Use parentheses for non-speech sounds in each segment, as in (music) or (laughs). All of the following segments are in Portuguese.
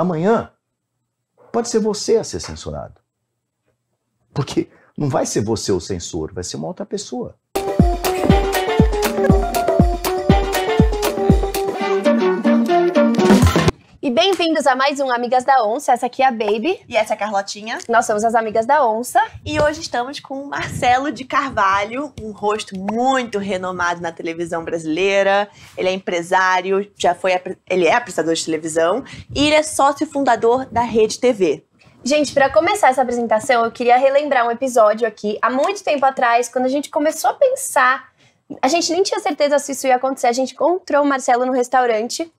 Amanhã pode ser você a ser censurado. Porque não vai ser você o censor, vai ser uma outra pessoa. E bem-vindos a mais um Amigas da Onça. Essa aqui é a Baby. E essa é a Carlotinha. Nós somos as Amigas da Onça. E hoje estamos com o Marcelo de Carvalho, um rosto muito renomado na televisão brasileira. Ele é empresário, já foi ele é apresentador de televisão e ele é sócio fundador da Rede TV. Gente, para começar essa apresentação, eu queria relembrar um episódio aqui há muito tempo atrás, quando a gente começou a pensar, a gente nem tinha certeza se isso ia acontecer, a gente encontrou o Marcelo no restaurante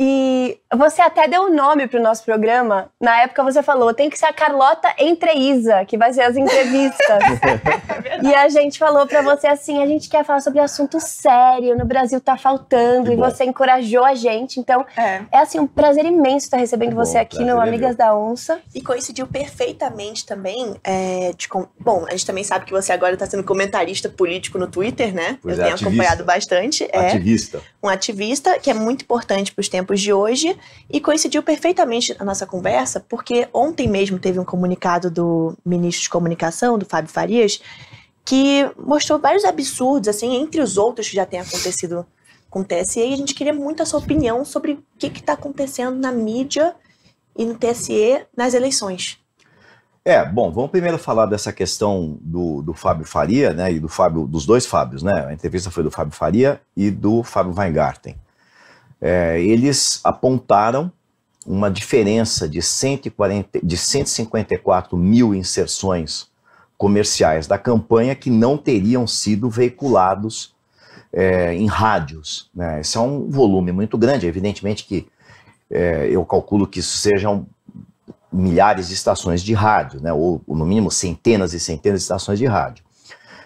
e você até deu o nome para o nosso programa. Na época você falou, tem que ser a Carlota Entreisa, que vai ser as entrevistas. (laughs) é e a gente falou para você assim, a gente quer falar sobre assunto sério, no Brasil tá faltando, que e bom. você encorajou a gente. Então, é, é assim, um prazer imenso estar tá recebendo você aqui no Amigas da Onça. E coincidiu perfeitamente também, é, de, bom, a gente também sabe que você agora está sendo comentarista político no Twitter, né? Pois Eu é, tenho ativista. acompanhado bastante. É. Ativista. É, um ativista, que é muito importante para os tempos tempos de hoje e coincidiu perfeitamente a nossa conversa, porque ontem mesmo teve um comunicado do ministro de Comunicação, do Fábio Farias, que mostrou vários absurdos, assim, entre os outros que já tem acontecido com o TSE, e a gente queria muito a sua opinião sobre o que está acontecendo na mídia e no TSE nas eleições. É, bom, vamos primeiro falar dessa questão do, do Fábio Faria, né, e do Fábio, dos dois Fábios, né, a entrevista foi do Fábio Faria e do Fábio Weingarten é, eles apontaram uma diferença de, 140, de 154 mil inserções comerciais da campanha que não teriam sido veiculados é, em rádios. Né? Esse é um volume muito grande, evidentemente que é, eu calculo que isso sejam milhares de estações de rádio, né? ou, no mínimo centenas e centenas de estações de rádio.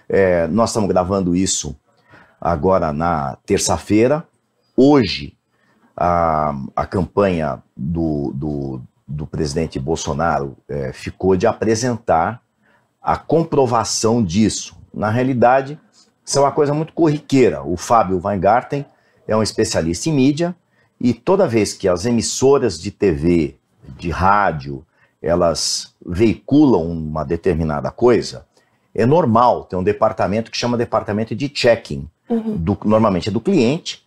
É, nós estamos gravando isso agora na terça-feira. Hoje a, a campanha do, do, do presidente Bolsonaro é, ficou de apresentar a comprovação disso. Na realidade, isso é uma coisa muito corriqueira. O Fábio Weingarten é um especialista em mídia e toda vez que as emissoras de TV, de rádio, elas veiculam uma determinada coisa, é normal ter um departamento que chama departamento de checking. Uhum. Do, normalmente é do cliente,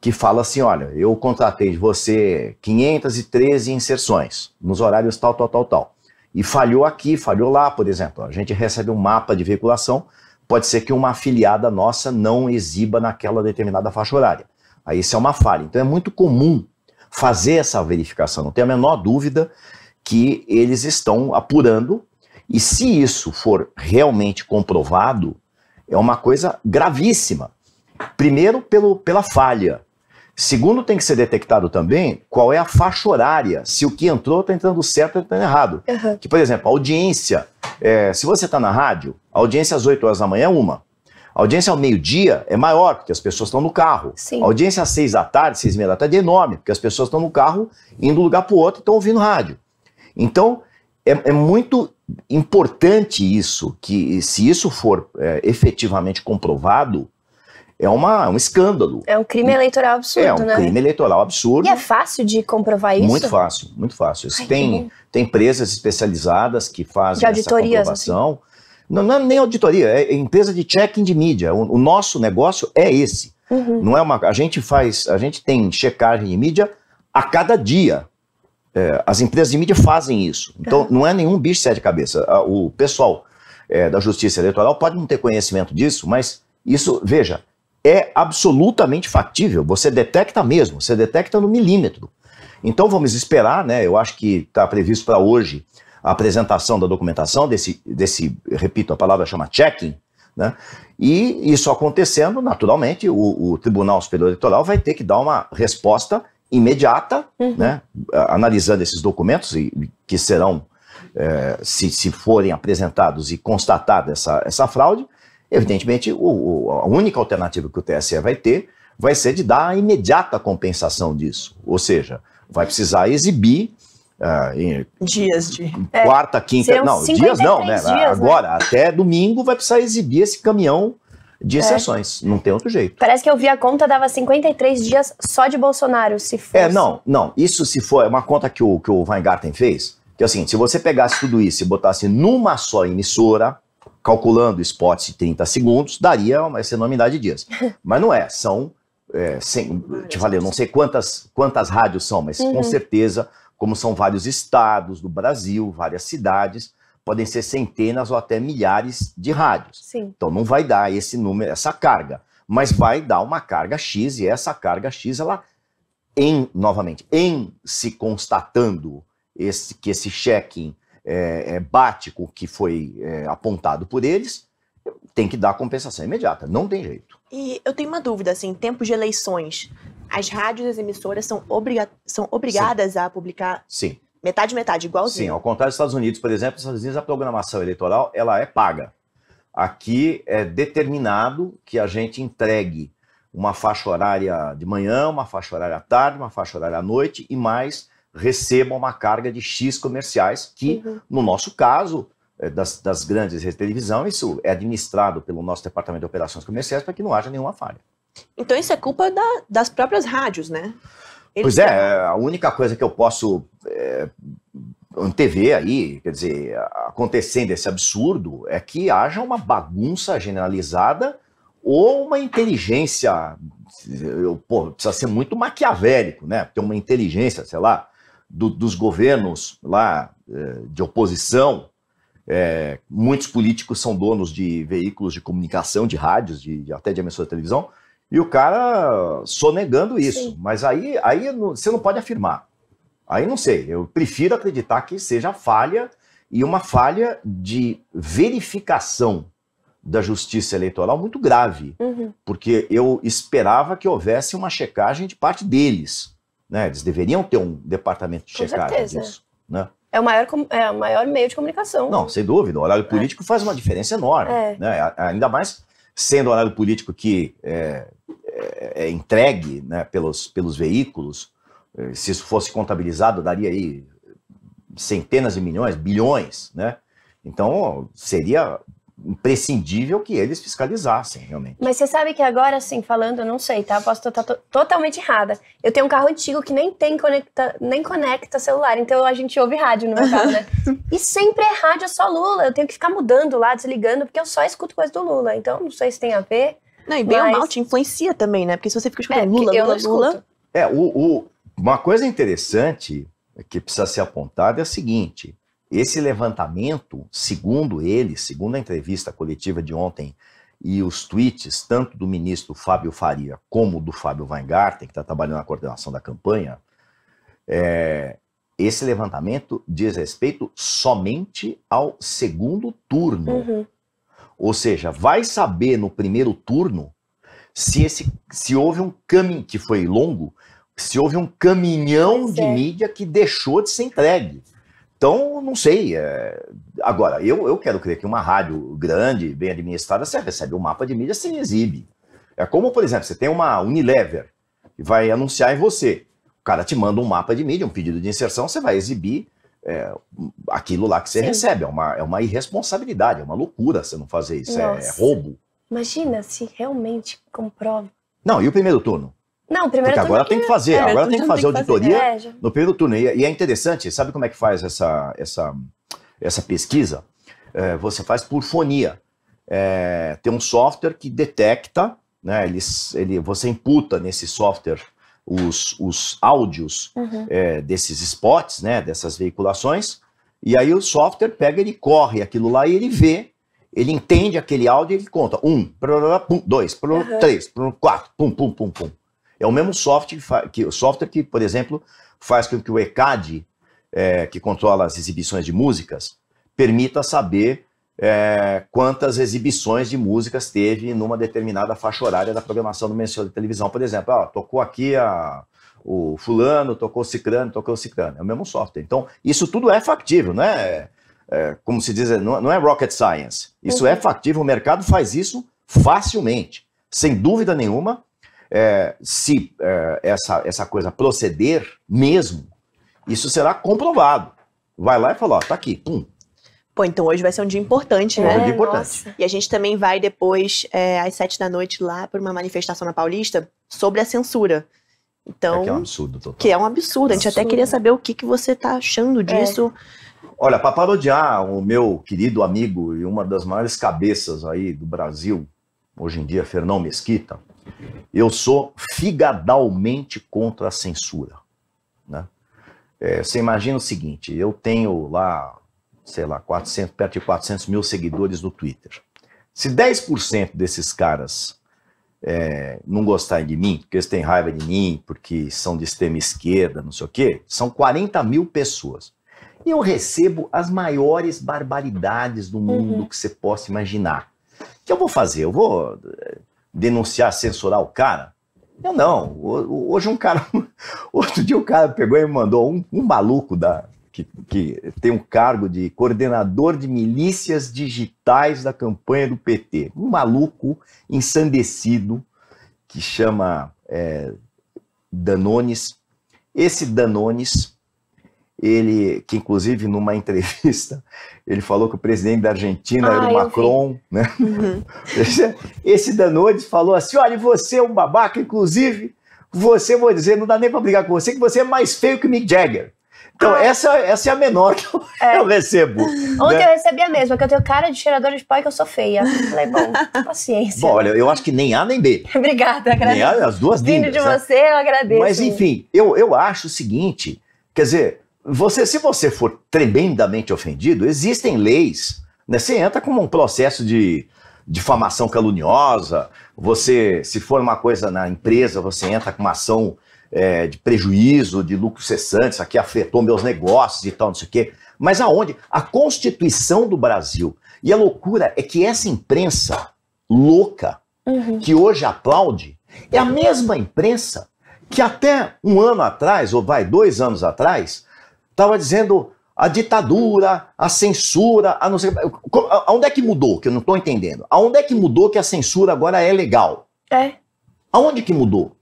que fala assim, olha, eu contratei de você 513 inserções nos horários tal, tal, tal, tal. E falhou aqui, falhou lá, por exemplo. A gente recebe um mapa de veiculação, pode ser que uma afiliada nossa não exiba naquela determinada faixa horária. Aí isso é uma falha. Então é muito comum fazer essa verificação, não tem a menor dúvida que eles estão apurando. E se isso for realmente comprovado, é uma coisa gravíssima. Primeiro, pelo, pela falha, Segundo, tem que ser detectado também qual é a faixa horária, se o que entrou está entrando certo ou está errado. Uhum. Que, por exemplo, a audiência, é, se você está na rádio, a audiência às 8 horas da manhã é uma. A audiência ao meio-dia é maior, porque as pessoas estão no carro. Sim. A audiência às 6 da tarde, 6 e meia da tarde é enorme, porque as pessoas estão no carro, indo de um lugar para o outro e estão ouvindo rádio. Então, é, é, muito importante isso, que se isso for é, efetivamente comprovado, é uma, é um escândalo. É um crime eleitoral absurdo, né? É um né? crime eleitoral absurdo. E é fácil de comprovar isso? Muito fácil, muito fácil. Ai, tem, tem empresas especializadas que fazem de auditorias, essa comprovação. Assim. Não, não, é nem auditoria, é, é empresa de checking de mídia. O, o nosso negócio é esse. Uhum. Não é uma. A gente faz, a gente tem checagem de mídia a cada dia. É, as empresas de mídia fazem isso. Então uhum. não é nenhum bicho de sete cabeças. O pessoal é, da Justiça Eleitoral pode não ter conhecimento disso, mas isso, veja, é absolutamente factível. Você detecta mesmo, você detecta no milímetro. Então vamos esperar, né? Eu acho que está previsto para hoje a apresentação da documentação desse, desse, repito, a palavra chama checking, né? E isso acontecendo, naturalmente, o, o Tribunal Superior Eleitoral vai ter que dar uma resposta imediata, uhum. né? Analisando esses documentos e, que serão, é, se, se forem apresentados e constatada essa, essa fraude, Evidentemente, o, a única alternativa que o TSE vai ter vai ser de dar a imediata compensação disso. Ou seja, vai precisar exibir. Uh, dias de. É, quarta, quinta. não, dias não, né? Dias, Agora, né? até domingo, vai precisar exibir esse caminhão de é. exceções. É. Não tem outro jeito. Parece que eu vi a conta, dava 53 dias só de Bolsonaro, se é, fosse. É, não, não. Isso se for, é uma conta que o, que o Weingarten fez. Que é assim, se você pegasse tudo isso e botasse numa só emissora, calculando spots de 30 segundos, daria uma enormidade de dias. (laughs) Mas não é, são. É, sem, te falei, eu não é sei quantas, quantas rádios são, mas uhum. com certeza, como são vários estados do Brasil, várias cidades, podem ser centenas ou até milhares de rádios. Sim. Então não vai dar esse número, essa carga, mas vai dar uma carga X e essa carga X ela em novamente, em se constatando esse, que esse check-in é, é, bate com o que foi é, apontado por eles, tem que dar compensação imediata, não tem jeito. E eu tenho uma dúvida, assim, em tempos de eleições, as rádios e as emissoras são, obriga são obrigadas Sim. a publicar... Sim. Metade, metade, igualzinho. Sim, ao contrário dos Estados Unidos, por exemplo, nos Estados Unidos a programação eleitoral, ela é paga. Aqui é determinado que a gente entregue uma faixa horária de manhã, uma faixa horária à tarde, uma faixa horária à noite e mais recebam uma carga de X comerciais, que uhum. no nosso caso, é, das, das grandes redes de televisão, isso é administrado pelo nosso departamento de operações comerciais para que não haja nenhuma falha. Então isso é culpa da, das próprias rádios, né? Eles pois é, a única coisa que eu posso é, antever aí, quer dizer, acontecendo esse absurdo, é que haja uma bagunça generalizada ou uma inteligência, eu, pô, precisa ser muito maquiavélico, né? Ter uma inteligência, sei lá, do, dos governos lá é, de oposição, é, muitos políticos são donos de veículos de comunicação, de rádios, de, de até de emissora de televisão, e o cara sonegando isso. Sim. Mas aí, aí você não pode afirmar. Aí não sei, eu prefiro acreditar que seja falha e uma falha de verificação da justiça eleitoral muito grave, uhum. porque eu esperava que houvesse uma checagem de parte deles. Né? Eles deveriam ter um departamento de Com checagem certeza. disso. Né? É, o maior, é o maior meio de comunicação. Não, sem dúvida. O horário é. político é. faz uma diferença enorme. É. Né? Ainda mais sendo o horário político que é, é, é entregue né, pelos, pelos veículos. É, se isso fosse contabilizado, daria aí centenas de milhões, bilhões, né? Então, seria imprescindível que eles fiscalizassem, realmente. Mas você sabe que agora, assim, falando, eu não sei, tá? posso estar totalmente errada. Eu tenho um carro antigo que nem tem conecta, nem conecta celular, então a gente ouve rádio no meu carro, né? (laughs) e sempre é rádio só Lula. Eu tenho que ficar mudando lá, desligando, porque eu só escuto coisa do Lula. Então, não sei se tem a ver. Não, e bem mas... ou mal te influencia também, né? Porque se você fica escutando é, Lula, Lula, Lula... É, o, o, uma coisa interessante que precisa ser apontada é a seguinte esse levantamento, segundo ele, segundo a entrevista coletiva de ontem e os tweets, tanto do ministro Fábio Faria como do Fábio Weingarten, que está trabalhando na coordenação da campanha, é, esse levantamento diz respeito somente ao segundo turno. Uhum. Ou seja, vai saber no primeiro turno se, esse, se houve um caminho, que foi longo, se houve um caminhão de mídia que deixou de ser entregue. Então, não sei. É... Agora, eu, eu quero crer que uma rádio grande, bem administrada, você recebe um mapa de mídia, você exibe. É como, por exemplo, você tem uma Unilever que vai anunciar em você. O cara te manda um mapa de mídia, um pedido de inserção, você vai exibir é, aquilo lá que você Sim. recebe. É uma, é uma irresponsabilidade, é uma loucura você não fazer isso, é, roubo. Imagina se realmente comprova. Não, e o primeiro turno? Não, primeiro Porque agora é tem que fazer, é, agora tem que fazer tem que auditoria é, no primeiro turno. É, e, é interessante, sabe como é que faz essa, essa, essa pesquisa? É, você faz por fonia. É, tem um software que detecta, né, ele, ele, você imputa nesse software os, os áudios uhum. é, desses spots, né, dessas veiculações, e aí o software pega, ele corre aquilo lá e ele vê ele entende aquele áudio e ele conta. Um, dois, uhum. três, quatro, pum, pum, pum, pum. É o mesmo software que, que, software que por exemplo, faz com que o ECAD, é, que controla as exibições de músicas, permita saber é, quantas exibições de músicas teve numa determinada faixa horária da programação do emissora de televisão. Por exemplo, ah, tocou aqui a, o fulano, tocou o ciclano, tocou o ciclano. É o mesmo software. Então, isso tudo é factível, não é, é como se diz, não, não, é rocket science. Isso é uhum. é factível, o mercado faz isso facilmente. Sem dúvida nenhuma, é, se é, essa, essa coisa proceder mesmo, isso será comprovado. Vai lá e fala, ó, tá aqui, pum. Pô, então hoje vai ser um dia importante, né? É, um dia importante. E a gente também vai depois, é, às sete da noite, lá para uma manifestação na Paulista sobre a censura. Então, é que é um absurdo, total. Que é um absurdo. A gente absurdo. até queria saber o que, que você tá achando é. disso. Olha, para parodiar o meu querido amigo e uma das maiores cabeças aí do Brasil, hoje em dia, Fernão Mesquita, eu sou figadalmente contra a censura. Né? É, você imagina o seguinte: eu tenho lá, sei lá, 400, perto de 400 mil seguidores no Twitter. Se 10% desses caras é, não gostarem de mim, porque eles têm raiva de mim, porque são de extrema esquerda, não sei o quê, são 40 mil pessoas. E eu recebo as maiores barbaridades do mundo uhum. que você possa imaginar. O que eu vou fazer? Eu vou denunciar, censurar o cara? Eu não. Hoje um cara. (laughs) Outro dia o um cara pegou e me mandou um, um maluco da, que, que, tem um cargo de coordenador de milícias digitais da campanha do PT. Um maluco ensandecido que chama é, Danones. Esse Danones ele, que inclusive numa (laughs) entrevista, ele falou que o presidente da Argentina ah, era o ah, Macron, vi. né? Uhum. É, esse, Danone falou assim: olha, você é um babaca, inclusive, você, vou dizer, não dá nem para brigar com você, que você é mais feio que o Mick Jagger. Então, ah. essa, essa é a menor que eu, é. (laughs) eu recebo. Ontem né? eu recebi a mesma, que eu tenho cara de cheirador de pó e que eu sou feia. falei, bom, paciência. Bom, olha, eu acho que nem A nem B. (laughs) Obrigada, agradeço. Nem a, as duas Vindo lindas, de né? você, eu agradeço. Mas, enfim, eu, eu acho o seguinte, quer dizer, você, se você for tremendamente ofendido, existem leis. Né? Você entra como um processo de difamação caluniosa. Você, se for uma coisa na empresa, você entra com uma ação é, de prejuízo, de lucro cessante, isso aqui afetou meus negócios e tal, não sei o quê. Mas aonde? A Constituição do Brasil. E a loucura é que essa imprensa louca, uhum. que hoje aplaude, é a mesma imprensa que até um ano atrás, ou vai dois anos atrás, estava dizendo a ditadura, a censura, a não sei. Aonde é que mudou? Que eu não estou entendendo. Aonde é que mudou que a censura agora é legal? É. Aonde que mudou?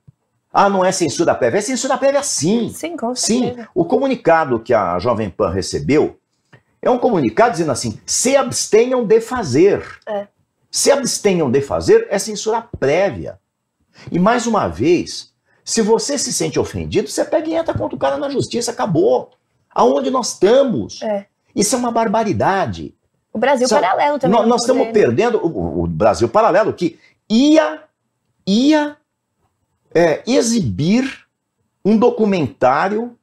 Ah, não é censura prévia. É censura prévia sim. Sim, com certeza. Sim. O comunicado que a Jovem Pan recebeu é um comunicado dizendo assim: se abstenham de fazer. É. Se abstenham de fazer é censura prévia. E mais uma vez, se você se sente ofendido, você pega e entra contra o cara na justiça, acabou aonde nós estamos. É. Isso é uma barbaridade. O Brasil Só, paralelo também. Nós, nós né, estamos perdendo o, o, Brasil paralelo que ia, ia é, exibir um documentário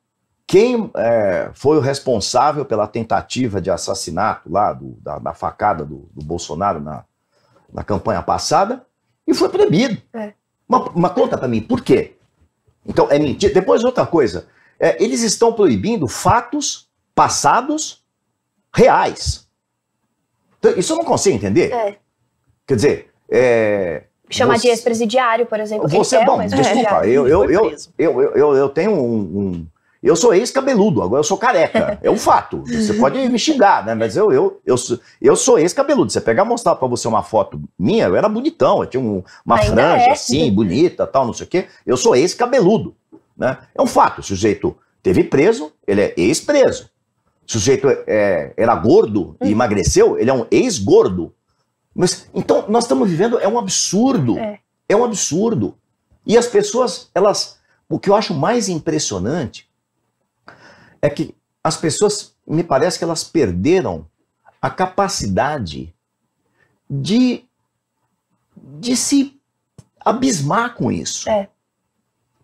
quem é, foi o responsável pela tentativa de assassinato lá, do, da, da, facada do, do Bolsonaro na, na, campanha passada, e foi proibido. É. Mas, mas conta para mim, por quê? Então, é mentira. Depois, outra coisa, é, eles estão proibindo fatos passados reais. Então, isso eu não consigo entender. É. Quer dizer, é, Chamar de ex-presidiário, por exemplo. Você, é bom, desculpa, eu, eu, é eu, eu, eu, eu, tenho um, um eu sou ex-cabeludo, agora eu sou careca. É um fato. Você pode me xingar, né? Mas eu, eu, eu, eu sou ex-cabeludo. Você pegar mostrar para você uma foto minha, eu era bonitão, eu tinha um, uma Ainda franja é. assim, bonita, tal, não sei o quê. Eu sou ex-cabeludo. Né? É um fato, o sujeito teve preso, ele é ex-preso. O sujeito é, é, era gordo e hum. emagreceu, ele é um ex-gordo. Mas então nós estamos vivendo é um absurdo. É. é. um absurdo. E as pessoas, elas, o que eu acho mais impressionante é que as pessoas, me parece que elas perderam a capacidade de de se abismar com isso. É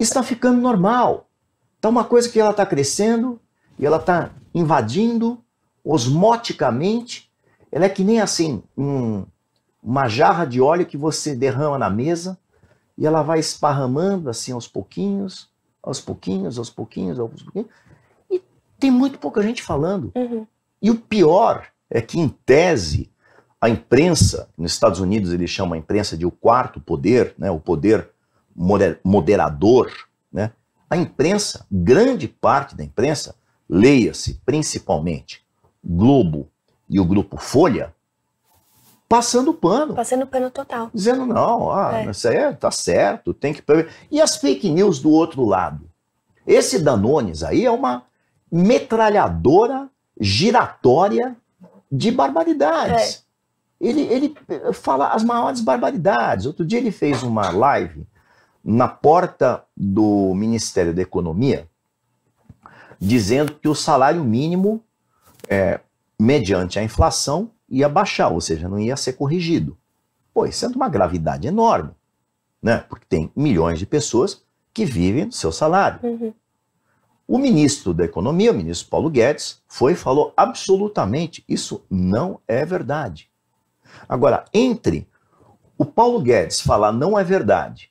está ficando normal. Está uma coisa que ela está crescendo e ela está invadindo osmoticamente, ela é que nem assim, um, uma jarra de óleo que você derrama na mesa e ela vai esparramando assim aos pouquinhos, aos pouquinhos, aos pouquinhos, aos pouquinhos. E tem muito pouca gente falando. Uhum. E o pior é que, em tese, a imprensa, nos Estados Unidos eles chamam a imprensa de o quarto poder, né, o poder moderador, né? a imprensa, grande parte da imprensa, leia-se principalmente Globo e o Grupo Folha, passando pano. Passando pano total. Dizendo, não, ah, é. isso aí é, tá certo, tem que... E as fake news do outro lado? Esse Danones aí é uma metralhadora giratória de barbaridades. É. Ele, ele fala as maiores barbaridades. Outro dia ele fez uma live na porta do Ministério da Economia, dizendo que o salário mínimo, é, mediante a inflação, ia baixar, ou seja, não ia ser corrigido. Pois, sendo é uma gravidade enorme, né? porque tem milhões de pessoas que vivem do seu salário. Uhum. O ministro da Economia, o ministro Paulo Guedes, foi e falou absolutamente isso não é verdade. Agora, entre o Paulo Guedes falar não é verdade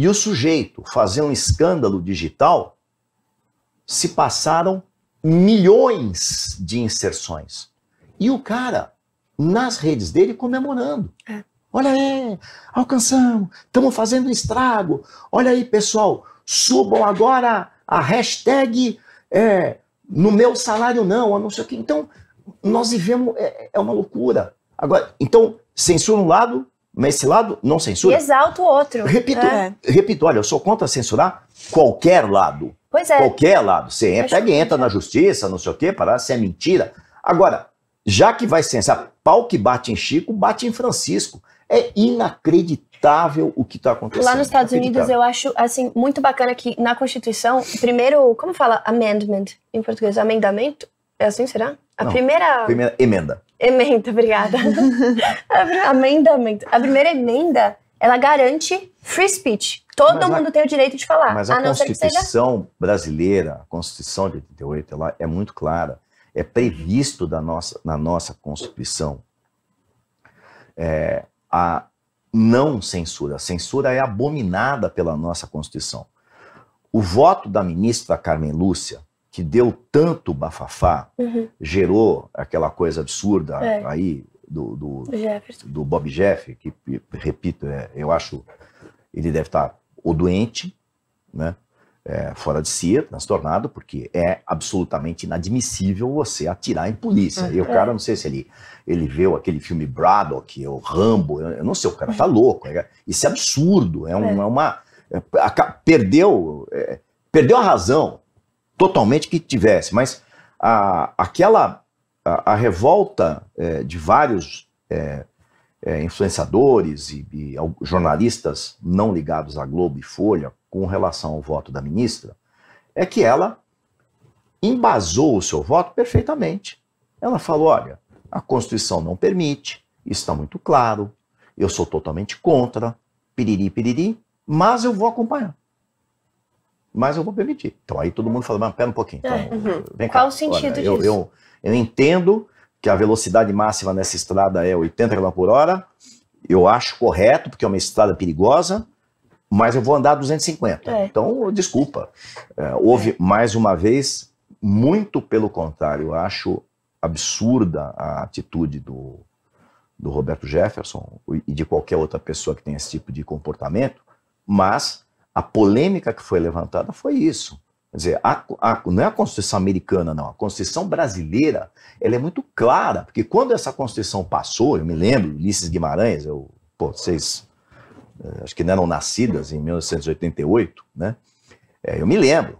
e o sujeito fazer um escândalo digital, se passaram milhões de inserções. E o cara, nas redes dele, comemorando. É. Olha aí, alcançamos, estamos fazendo estrago. Olha aí, pessoal, subam agora a hashtag é, no meu salário não, a não sei o que. Então, nós vivemos, é, é uma loucura. Agora, então, censura um lado, mas esse lado não censura. E exalta o outro. Repito, é. repito, olha, eu sou contra censurar qualquer lado. Pois é. Qualquer lado. Você entra, pega e entra na justiça, não sei o quê, para se é mentira. Agora, já que vai censurar, pau que bate em Chico, bate em Francisco. É inacreditável o que está acontecendo. Lá nos Estados Unidos, eu acho assim muito bacana que na Constituição, primeiro, como fala amendment em português? Amendamento? É assim, será? A Não, primeira... primeira... Emenda. Emenda, obrigada. (laughs) Amenda, A primeira emenda, ela garante free speech. Todo mas mundo a, tem o direito de falar. Mas a, a Constituição seja... brasileira, a Constituição de 88, ela é muito clara. É previsto da nossa, na nossa Constituição é, a não censura. A censura é abominada pela nossa Constituição. O voto da ministra Carmen Lúcia que deu tanto bafafá, uhum. gerou aquela coisa absurda é. aí do, do, do, Bob Jeff, que, repito, é, eu acho ele deve estar o doente, né? É, fora de si, transtornado, tá porque é absolutamente inadmissível você atirar em polícia. Uhum. E o é. cara, não sei se ele, ele viu aquele filme Braddock, o Rambo, eu, não sei, o cara tá louco. É, isso é absurdo, é, um, é. uma. É é, perdeu, perdeu a razão totalmente que tivesse, mas a, aquela a, a revolta é, de vários é, é, influenciadores e, e, jornalistas não ligados à Globo e Folha com relação ao voto da ministra é que ela embasou o seu voto perfeitamente. Ela falou: olha, a Constituição não permite, está muito claro, eu sou totalmente contra, piriri, piriri, mas eu vou acompanhar mas eu vou permitir. Então aí todo mundo fala, mas pera um pouquinho. É, então, é, uhum. vem cá. Qual o sentido Olha, disso? Eu, eu, eu, entendo que a velocidade máxima nessa estrada é 80 km por hora, eu acho correto, porque é uma estrada perigosa, mas eu vou andar 250. É. Então, desculpa. É, houve, é. mais uma vez, muito pelo contrário, eu acho absurda a atitude do, do Roberto Jefferson e de qualquer outra pessoa que tem esse tipo de comportamento, mas a polêmica que foi levantada foi isso. Quer dizer, a, a, não é a Constituição americana, não. A Constituição brasileira ela é muito clara, porque quando essa Constituição passou, eu me lembro, Ulisses Guimarães, eu, pô, vocês eh, acho que não eram nascidas em 1988, né? É, eu me lembro.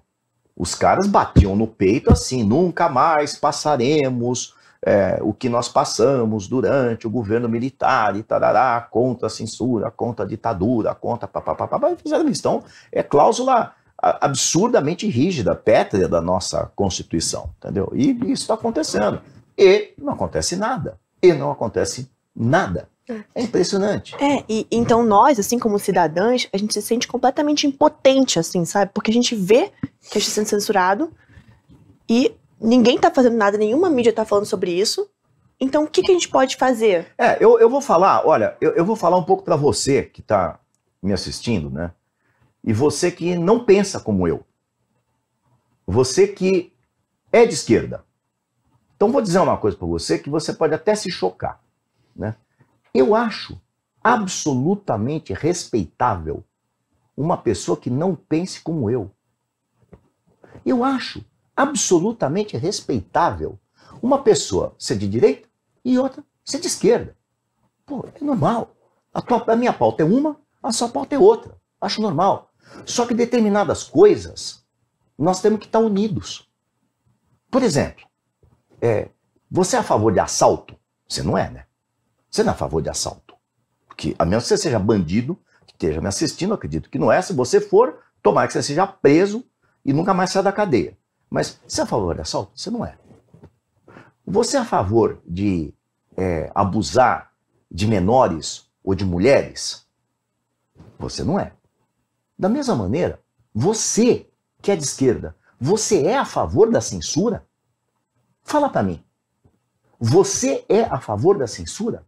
Os caras batiam no peito assim: nunca mais passaremos é, o que nós passamos durante o governo militar e tarará, contra a censura, contra a ditadura, contra papapá, fizeram então é cláusula absurdamente rígida, pétrea da nossa Constituição, entendeu? E isso está acontecendo. E não acontece nada. E não acontece nada. É impressionante. É, e então nós, assim como cidadãs, a gente se sente completamente impotente, assim, sabe? Porque a gente vê que a gente está sendo censurado e ninguém tá fazendo nada, nenhuma mídia tá falando sobre isso. Então, o que, que a gente pode fazer? É, eu, eu vou falar, olha, eu, eu vou falar um pouco para você que tá me assistindo, né? E você que não pensa como eu. Você que é de esquerda. Então, vou dizer uma coisa para você que você pode até se chocar, né? Eu acho absolutamente respeitável uma pessoa que não pense como eu. Eu acho absolutamente respeitável uma pessoa ser de direita e outra ser de esquerda. Pô, é normal. A, tua, a minha pauta é uma, a sua pauta é outra. Acho normal. Só que determinadas coisas nós temos que estar unidos. Por exemplo, é, você é a favor de assalto? Você não é, né? Você não é a favor de assalto. Porque, a menos que você seja bandido, que esteja me assistindo, acredito que não é. Se você for, tomara que você seja preso e nunca mais saia da cadeia. Mas você é a favor de assalto? Você não é. Você é a favor de é, abusar de menores ou de mulheres? Você não é. Da mesma maneira, você que é de esquerda, você é a favor da censura? Fala para mim. Você é a favor da censura?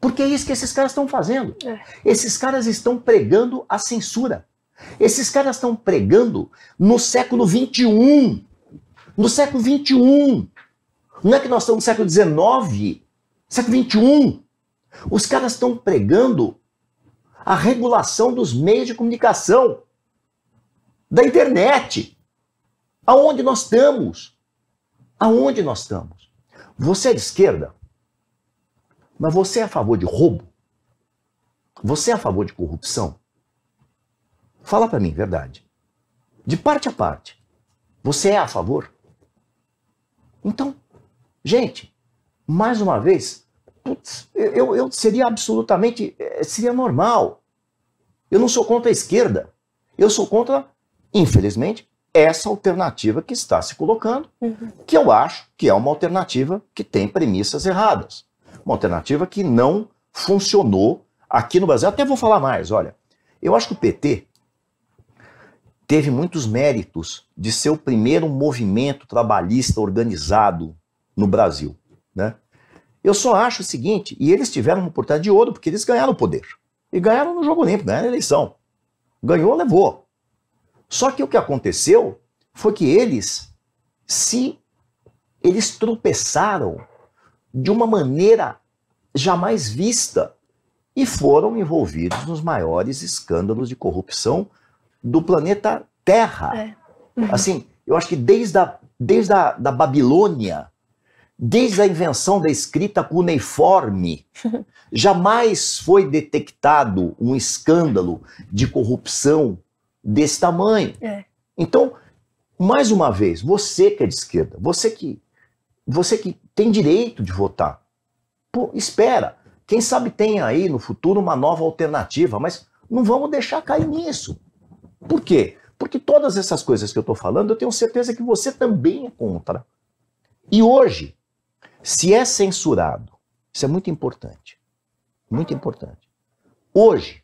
Porque é isso que esses caras estão fazendo. É. Esses caras estão pregando a censura. Esses caras estão pregando no século 21. No século 21. Não é que nós estamos no século 19, século 21. Os caras estão pregando a regulação dos meios de comunicação, da internet. Aonde nós estamos? Aonde nós estamos? Você é de esquerda, mas você é a favor de roubo? Você é a favor de corrupção? Fala para mim, verdade. De parte a parte. Você é a favor? Então, gente, mais uma vez, putz, eu, eu seria absolutamente. Eh, seria normal. Eu não sou contra a esquerda. Eu sou contra, infelizmente, essa alternativa que está se colocando, uhum. que eu acho que é uma alternativa que tem premissas erradas. Uma alternativa que não funcionou aqui no Brasil. Até vou falar mais, olha. Eu acho que o PT teve muitos méritos de ser o primeiro movimento trabalhista organizado no Brasil. Né? Eu só acho o seguinte, e eles tiveram uma oportunidade de ouro porque eles ganharam o poder. E ganharam no jogo limpo, ganharam a eleição. Ganhou, levou. Só que o que aconteceu foi que eles se eles tropeçaram de uma maneira jamais vista e foram envolvidos nos maiores escândalos de corrupção do planeta Terra. É. Uhum. Assim, eu acho que desde a, desde a da Babilônia, desde a invenção da escrita cuneiforme, (laughs) jamais foi detectado um escândalo de corrupção desse tamanho. É. Então, mais uma vez, você que é de esquerda, você que você que tem direito de votar, pô, espera. Quem sabe tem aí no futuro uma nova alternativa, mas não vamos deixar cair nisso. Por quê? Porque todas essas coisas que eu estou falando, eu tenho certeza que você também é contra. E hoje, se é censurado, isso é muito importante. Muito importante. Hoje,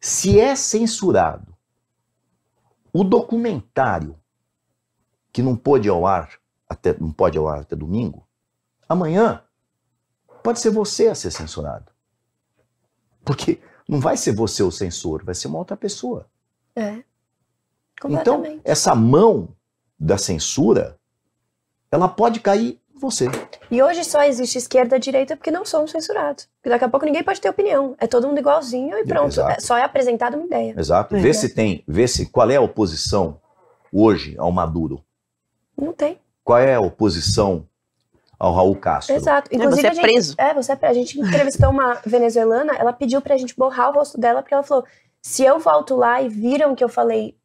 se é censurado o documentário que não pode ao ar até não pode ao ar até domingo, amanhã pode ser você a ser censurado. Porque não vai ser você o censor, vai ser uma outra pessoa. É. Então, essa mão da censura, ela pode cair em você. E hoje só existe esquerda e direita porque não somos censurados. Porque daqui a pouco ninguém pode ter opinião. É todo mundo igualzinho e pronto. É, só é apresentada uma ideia. Exato. É. Vê se tem, vê se qual é a oposição hoje ao Maduro. Não tem. Qual é a oposição ao Raul Castro. Exato. É, Inclusive, você é preso. Gente, é, você é preso. A gente entrevistou uma venezuelana, ela pediu pra gente borrar o rosto dela, porque ela falou: se eu volto lá e viram que eu falei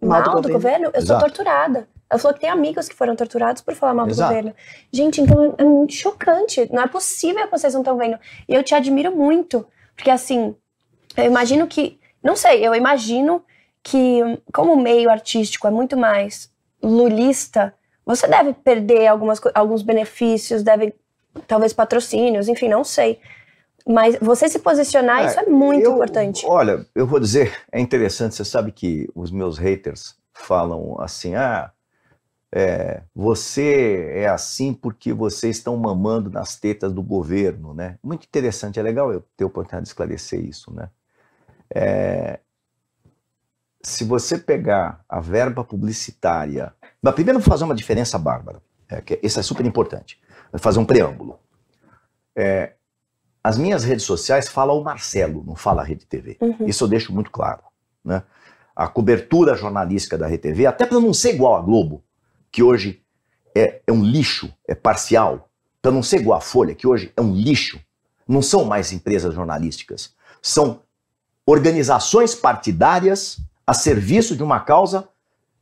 mal, mal do, governo, eu sou torturada. Ela falou que tem amigos que foram torturados por falar mal Exato. do governo. Gente, então é, é muito chocante. Não é possível que vocês não estão vendo. E eu te admiro muito. Porque assim, eu imagino que. Não sei, eu imagino que, como o meio artístico é muito mais lulista, você deve perder algumas, alguns benefícios, deve. Talvez patrocínios, enfim, não sei. Mas você se posicionar, é, isso é muito eu, importante. Olha, eu vou dizer, é interessante, você sabe que os meus haters falam assim, ah, é, você é assim porque vocês estão mamando nas tetas do governo, né? Muito interessante, é legal eu ter a oportunidade de esclarecer isso, né? É, se você pegar a verba publicitária, mas primeiro vou fazer uma diferença bárbara, é, que isso é super importante, vou fazer um preâmbulo. É, as minhas redes sociais fala o Marcelo, não fala a Rede TV. Uhum. Isso eu deixo muito claro. Né? A cobertura jornalística da Rede TV, até para não ser igual à Globo, que hoje é, é um lixo, é parcial, para não ser igual à Folha, que hoje é um lixo, não são mais empresas jornalísticas, são organizações partidárias a serviço de uma causa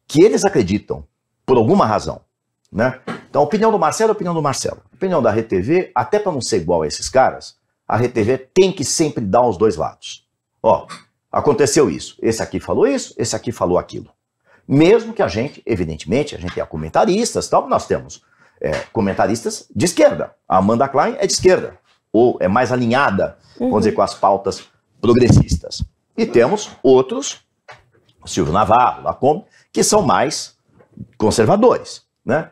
que eles acreditam, por alguma razão. Né? Então, a opinião do Marcelo é a opinião do Marcelo. A opinião da Rede TV, até para não ser igual a esses caras, a RTV tem que sempre dar os dois lados. Ó, aconteceu isso, esse aqui falou isso, esse aqui falou aquilo. Mesmo que a gente, evidentemente, a gente é comentaristas, tal, nós temos é, comentaristas de esquerda. A Amanda Klein é de esquerda, ou é mais alinhada, uhum. vamos dizer, com as pautas progressistas. E temos outros, Silvio Navarro, Lacombe, que são mais conservadores, né?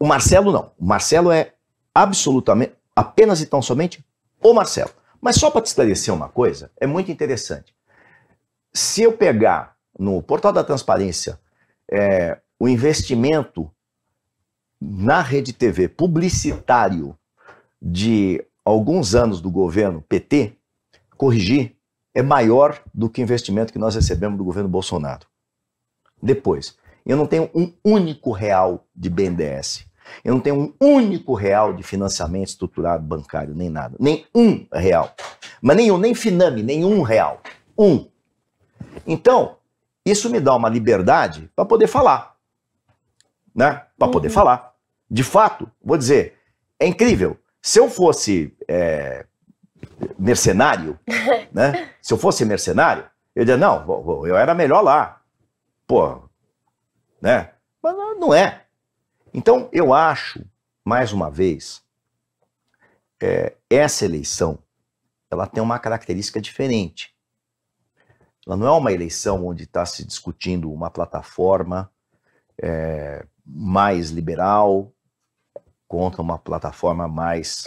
O Marcelo não. O Marcelo é absolutamente, apenas e tão somente Ô Marcelo, mas só para te esclarecer uma coisa, é muito interessante. Se eu pegar no portal da transparência é, o investimento na rede TV publicitário de alguns anos do governo PT, corrigir, é maior do que o investimento que nós recebemos do governo Bolsonaro. Depois, eu não tenho um único real de BNDES. Eu não tenho um único real de financiamento estruturado bancário, nem nada. Nem um real. Mas nenhum, nem Finame, nenhum real. Um. Então, isso me dá uma liberdade para poder falar. Né? Para poder uhum. falar. De fato, vou dizer, é incrível. Se eu fosse é, mercenário, (laughs) né? Se eu fosse mercenário, eu diria, não, eu era melhor lá. Pô, né? Mas não é. Então, eu acho, mais uma vez, é, essa eleição ela tem uma característica diferente. Ela não é uma eleição onde está se discutindo uma plataforma é, mais liberal contra uma plataforma mais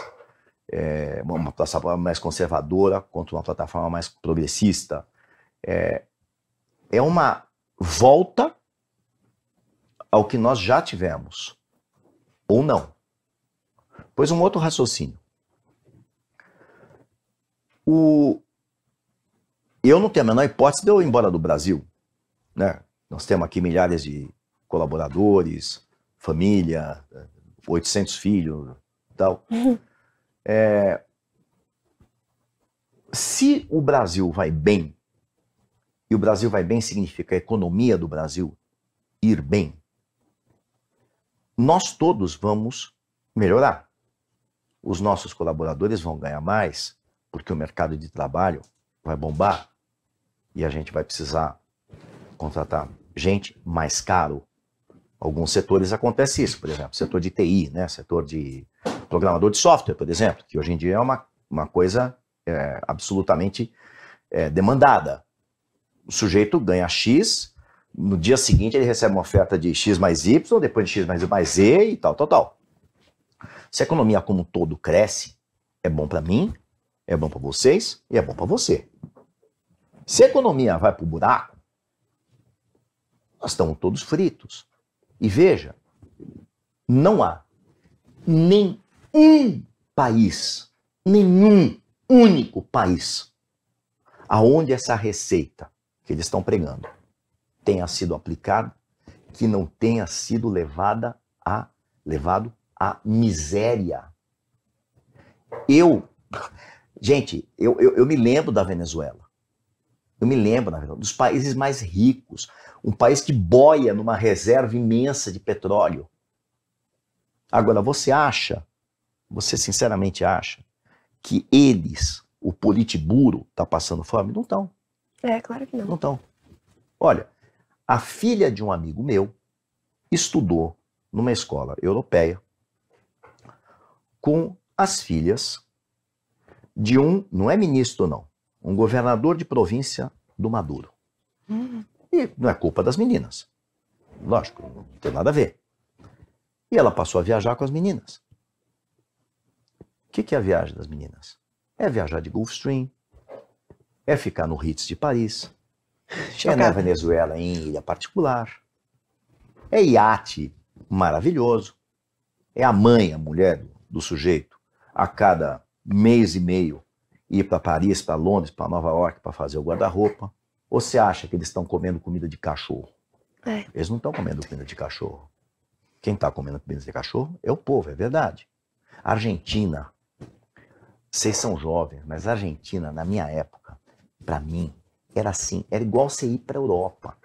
é, uma plataforma mais conservadora contra uma plataforma mais progressista. É, é uma volta ao que nós já tivemos, ou não. Pois um outro raciocínio. O... Eu não tenho a menor hipótese de eu ir embora do Brasil. Né? Nós temos aqui milhares de colaboradores, família, 800 filhos tal. (laughs) É... Se o Brasil vai bem, e o Brasil vai bem significa a economia do Brasil ir bem, nós todos vamos melhorar. Os nossos colaboradores vão ganhar mais, porque o mercado de trabalho vai bombar e a gente vai precisar contratar gente mais caro. Alguns setores acontece isso, por exemplo, setor de TI, né? setor de programador de software, por exemplo, que hoje em dia é uma, uma coisa é, absolutamente é, demandada. O sujeito ganha X, no dia seguinte, ele recebe uma oferta de X mais Y, depois de X mais, y mais E e tal, tal, tal. Se a economia como um todo cresce, é bom para mim, é bom para vocês e é bom para você. Se a economia vai para o buraco, nós estamos todos fritos. E veja, não há nenhum país, nenhum único país, aonde essa receita que eles estão pregando tenha sido aplicado que não tenha sido levada a levado à miséria. Eu, gente, eu, eu, eu me lembro da Venezuela. Eu me lembro, na verdade, dos países mais ricos, um país que boia numa reserva imensa de petróleo. Agora, você acha, você sinceramente acha, que eles, o Politburo, está passando fome? Não estão. É, claro que não. Não estão. Olha, a filha de um amigo meu estudou numa escola europeia com as filhas de um, não é ministro não, um governador de província do Maduro. Uhum. E não é culpa das meninas. Lógico, não tem nada a ver. E ela passou a viajar com as meninas. O que, que é a viagem das meninas? É viajar de Gulfstream, é ficar no Ritz de Paris, é na Venezuela em ilha particular. É iate maravilhoso. É a mãe, a mulher do, do sujeito, a cada mês e meio ir para Paris, para Londres, para Nova York para fazer o guarda-roupa. Ou você acha que eles estão comendo comida de cachorro? É. Eles não estão comendo comida de cachorro. Quem está comendo comida de cachorro é o povo, é verdade. Argentina, vocês são jovens, mas Argentina, na minha época, para mim, era assim, era igual você ir para a Europa.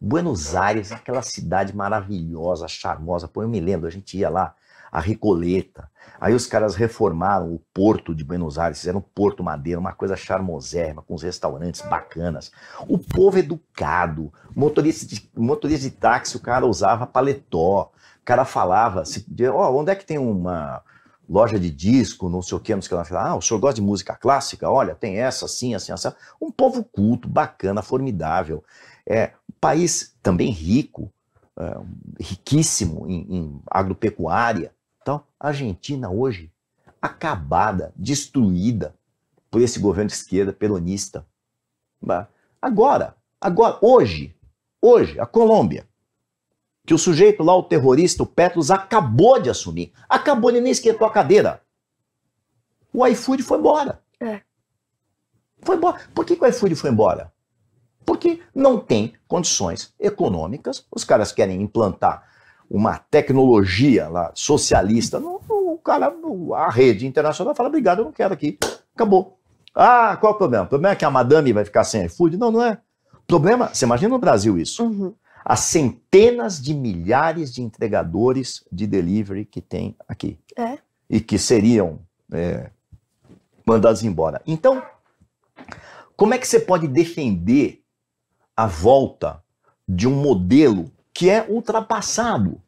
Buenos Aires, aquela cidade maravilhosa, charmosa. Pô, eu me lembro, a gente ia lá, a Ricoleta. Aí os caras reformaram o porto de Buenos Aires, fizeram um porto madeira, uma coisa charmosérrima, com os restaurantes bacanas. O povo educado, motorista de, motorista de táxi, o cara usava paletó, o cara falava, se, oh, onde é que tem uma loja de disco, não sei o que, não sei o que lá. Fala, ah, o senhor gosta de música clássica? Olha, tem essa, assim, assim, assim. Um povo culto, bacana, formidável. É, um país também rico, é, riquíssimo em, em agropecuária. Então, a Argentina hoje acabada, destruída por esse governo de esquerda peronista. Né? Agora, agora, hoje, hoje, a Colômbia, que o sujeito lá, o terrorista, o Petros, acabou de assumir. Acabou, ele nem esquentou a cadeira. O iFood foi embora. É. Foi embora. Por que, que o iFood foi embora? Porque não tem condições econômicas, os caras querem implantar uma tecnologia lá socialista, no, no, o cara, no, a rede internacional fala, obrigado, eu não quero aqui. Acabou. Ah, qual é o problema? O problema é que a madame vai ficar sem iFood? Não, não é. Problema, você imagina no Brasil isso. Uhum as centenas de milhares de entregadores de delivery que tem aqui. É. E que seriam é, mandados embora. Então, como é que você pode defender a volta de um modelo que é ultrapassado?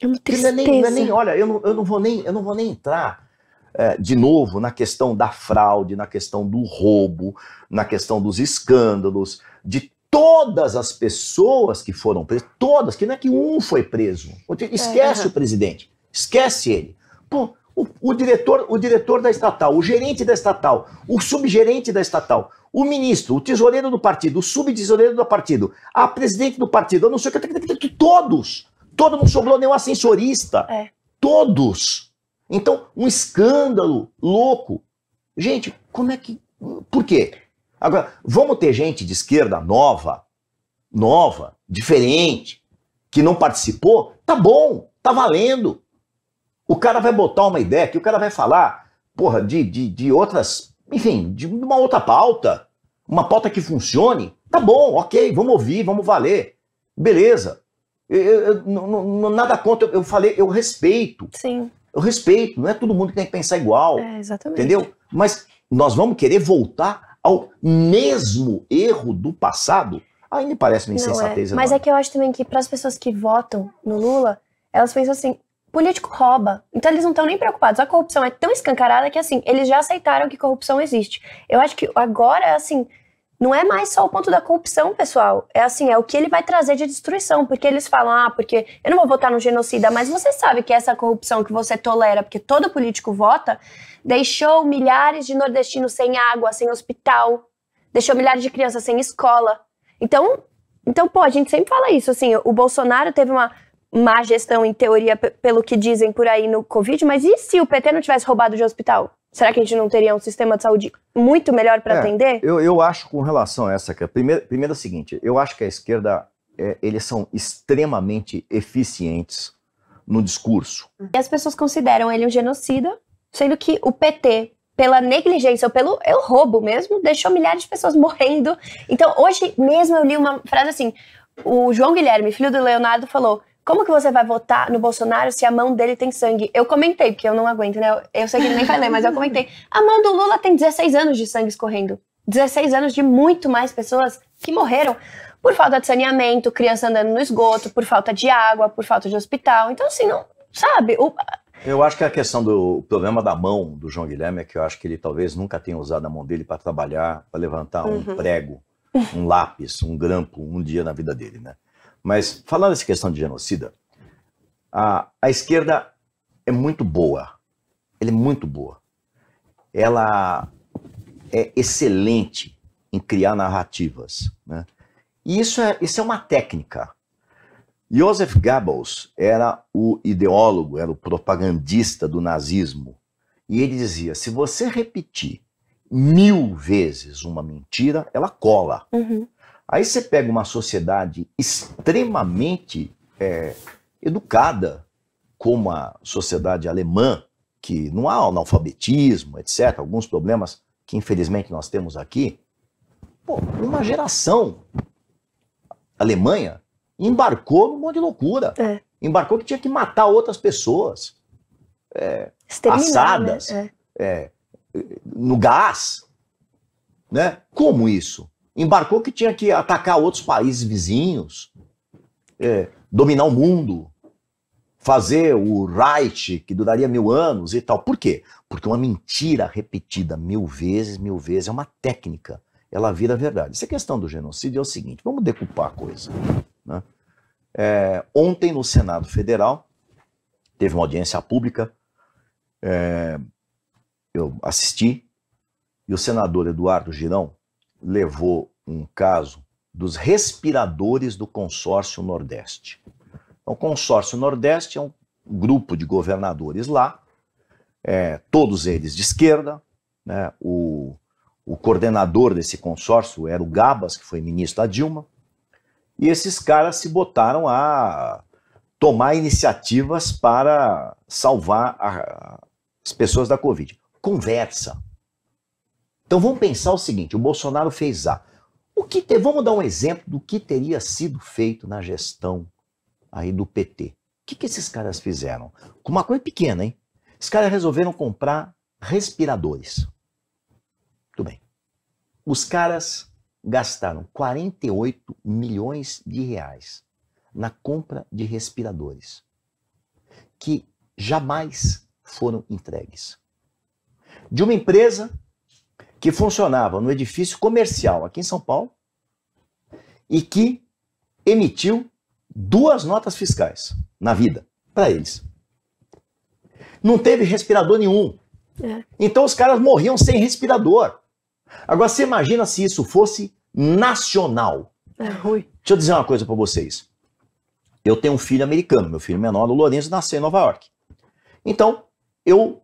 É uma tristeza. Não é nem, não é nem, olha, eu não, eu não, vou nem, eu não vou nem entrar é, de novo na questão da fraude, na questão do roubo, na questão dos escândalos, de todas as pessoas que foram presas, todas, que não é que um foi preso. Esquece é, o presidente, esquece ele. Pô, o, o, diretor, o diretor da estatal, o gerente da estatal, o subgerente da estatal, o ministro, o tesoureiro do partido, o subtesoureiro do partido, a presidente do partido, eu não sei o que, todos, todo não sobrou nenhum ascensorista, é. todos. Então, um escândalo louco. Gente, como é que, por quê? Agora, vamos ter gente de esquerda nova, nova, diferente, que não participou? Tá bom, tá valendo. O cara vai botar uma ideia que o cara vai falar, porra, de, de, de outras, enfim, de uma outra pauta, uma pauta que funcione. Tá bom, ok, vamos ouvir, vamos valer. Beleza. Eu, eu, eu, nada contra, eu falei, eu respeito. Sim. Eu respeito, não é todo mundo que tem que pensar igual. É, exatamente. Entendeu? Mas nós vamos querer voltar ao mesmo erro do passado, aí me parece uma insensatez. Não é. Né, mas é que eu acho também que para as pessoas que votam no Lula, elas pensam assim, político rouba. Então eles não estão nem preocupados. A corrupção é tão escancarada que assim, eles já aceitaram que corrupção existe. Eu acho que agora, assim, não é mais só o ponto da corrupção, pessoal. É assim, é o que ele vai trazer de destruição. Porque eles falam, ah, porque eu não vou votar no genocida, mas você sabe que essa corrupção que você tolera, porque todo político vota, deixou milhares de nordestinos sem água, sem hospital, deixou milhares de crianças sem escola. Então, então pô, a gente sempre fala isso, assim, o Bolsonaro teve uma má gestão, em teoria, pelo que dizem por aí no Covid, mas e se o PT não tivesse roubado de hospital? Será que a gente não teria um sistema de saúde muito melhor para é, atender? Eu, eu acho com relação a essa, é, Primeiro, primeiro é o seguinte: eu acho que a esquerda, é, eles são extremamente eficientes no discurso. E as pessoas consideram ele um genocida sendo que o PT, pela negligência ou pelo eu é roubo mesmo, deixou milhares de pessoas morrendo. Então, hoje mesmo eu li uma frase assim: o João Guilherme, filho do Leonardo, falou. Como que você vai votar no Bolsonaro se a mão dele tem sangue? Eu comentei, porque eu não aguento, né? Eu sei que ele nem vai ler, mas eu comentei. A mão do Lula tem 16 anos de sangue escorrendo. 16 anos de muito mais pessoas que morreram por falta de saneamento, criança andando no esgoto, por falta de água, por falta de hospital. Então, assim, não, sabe? O, eu acho que a questão do problema da mão do João Guilherme é que eu acho que ele talvez nunca tenha usado a mão dele para trabalhar, para levantar um uhum. prego, um lápis, um grampo, um dia na vida dele, né? Mas falando essa questão de genocida, a, a esquerda é muito boa. Ela é muito boa. Ela é excelente em criar narrativas, né? E isso é, isso é uma técnica. Joseph Goebbels era o ideólogo, era o propagandista do nazismo. E ele dizia: se você repetir mil vezes uma mentira, ela cola. Uhum. Aí você pega uma sociedade extremamente é, educada, como a sociedade alemã, que não há analfabetismo, etc., alguns problemas que infelizmente nós temos aqui. Pô, uma geração, Alemanha, embarcou num monte de loucura. É. Embarcou que tinha que matar outras pessoas. É, né? assadas. Né? É. no gás. Né? Como isso? Embarcou que tinha que atacar outros países vizinhos. É, dominar o mundo. Fazer o right que duraria mil anos e tal. Por quê? Porque uma mentira repetida mil vezes, mil vezes, é uma técnica. Ela vira verdade. Essa questão do genocídio é o seguinte: vamos decupar a coisa. Né? É, ontem, no Senado Federal, teve uma audiência pública, é, eu assisti, e o senador Eduardo Girão levou um caso dos respiradores do Consórcio Nordeste. Então, o Consórcio Nordeste é um grupo de governadores lá, é, todos eles de esquerda. Né? O, o coordenador desse consórcio era o Gabas, que foi ministro da Dilma. E esses caras se botaram a tomar iniciativas para salvar a, as pessoas da Covid. Conversa. Então vamos pensar o seguinte: o Bolsonaro fez A. O que te, vamos dar um exemplo do que teria sido feito na gestão aí do PT. O que, que esses caras fizeram? Com uma coisa pequena, hein? Esses caras resolveram comprar respiradores. Tudo bem. Os caras gastaram 48 milhões de reais na compra de respiradores que jamais foram entregues. De uma empresa que funcionava no edifício comercial aqui em São Paulo e que emitiu duas notas fiscais na vida para eles. Não teve respirador nenhum. É. Então os caras morriam sem respirador. Agora, você imagina se isso fosse nacional. É ruim. Deixa eu dizer uma coisa para vocês. Eu tenho um filho americano, meu filho menor, o Lourenço, nasceu em Nova York. Então, eu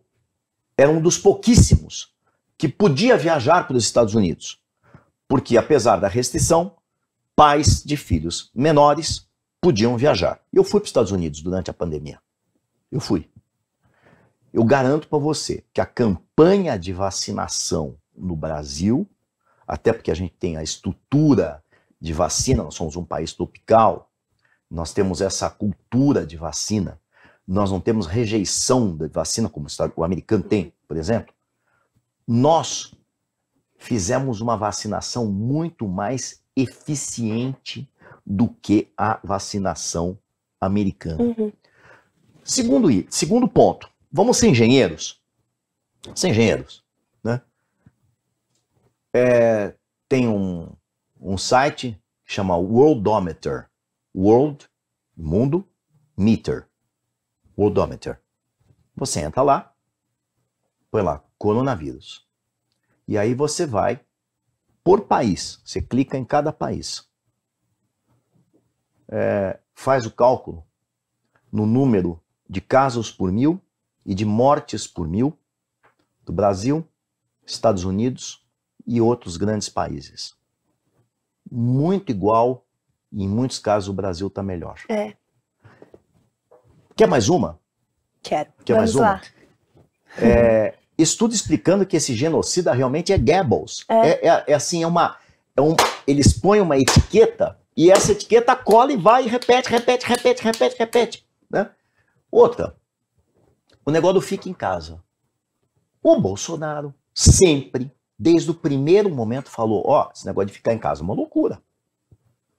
era um dos pouquíssimos que podia viajar para os Estados Unidos. Porque, apesar da restrição, pais de filhos menores podiam viajar. Eu fui para os Estados Unidos durante a pandemia. Eu fui. Eu garanto para você que a campanha de vacinação no Brasil, até porque a gente tem a estrutura de vacina, nós somos um país tropical, nós temos essa cultura de vacina, nós não temos rejeição da vacina como o americano tem, por exemplo. Nós fizemos uma vacinação muito mais eficiente do que a vacinação americana. Uhum. Segundo, segundo ponto, vamos ser engenheiros. Ser engenheiros. É, tem um, um site que chama Worldometer. World, mundo, meter. Worldometer. Você entra lá, põe lá, coronavírus. E aí você vai por país. Você clica em cada país. É, faz o cálculo no número de casos por mil e de mortes por mil do Brasil, Estados Unidos, e outros grandes países. Muito igual, e em muitos casos o Brasil está melhor. É. Quer mais uma? Quero. Quer Vamos mais lá. uma? É, estudo explicando que esse genocida realmente é Goebbels. É. é, é, é assim, é uma. É um, eles põem uma etiqueta e essa etiqueta cola e vai e repete, repete, repete, repete, repete. Né? Outra, o negócio do fica em casa. O Bolsonaro sempre desde o primeiro momento falou: ó, oh, esse negócio de ficar em casa é uma loucura.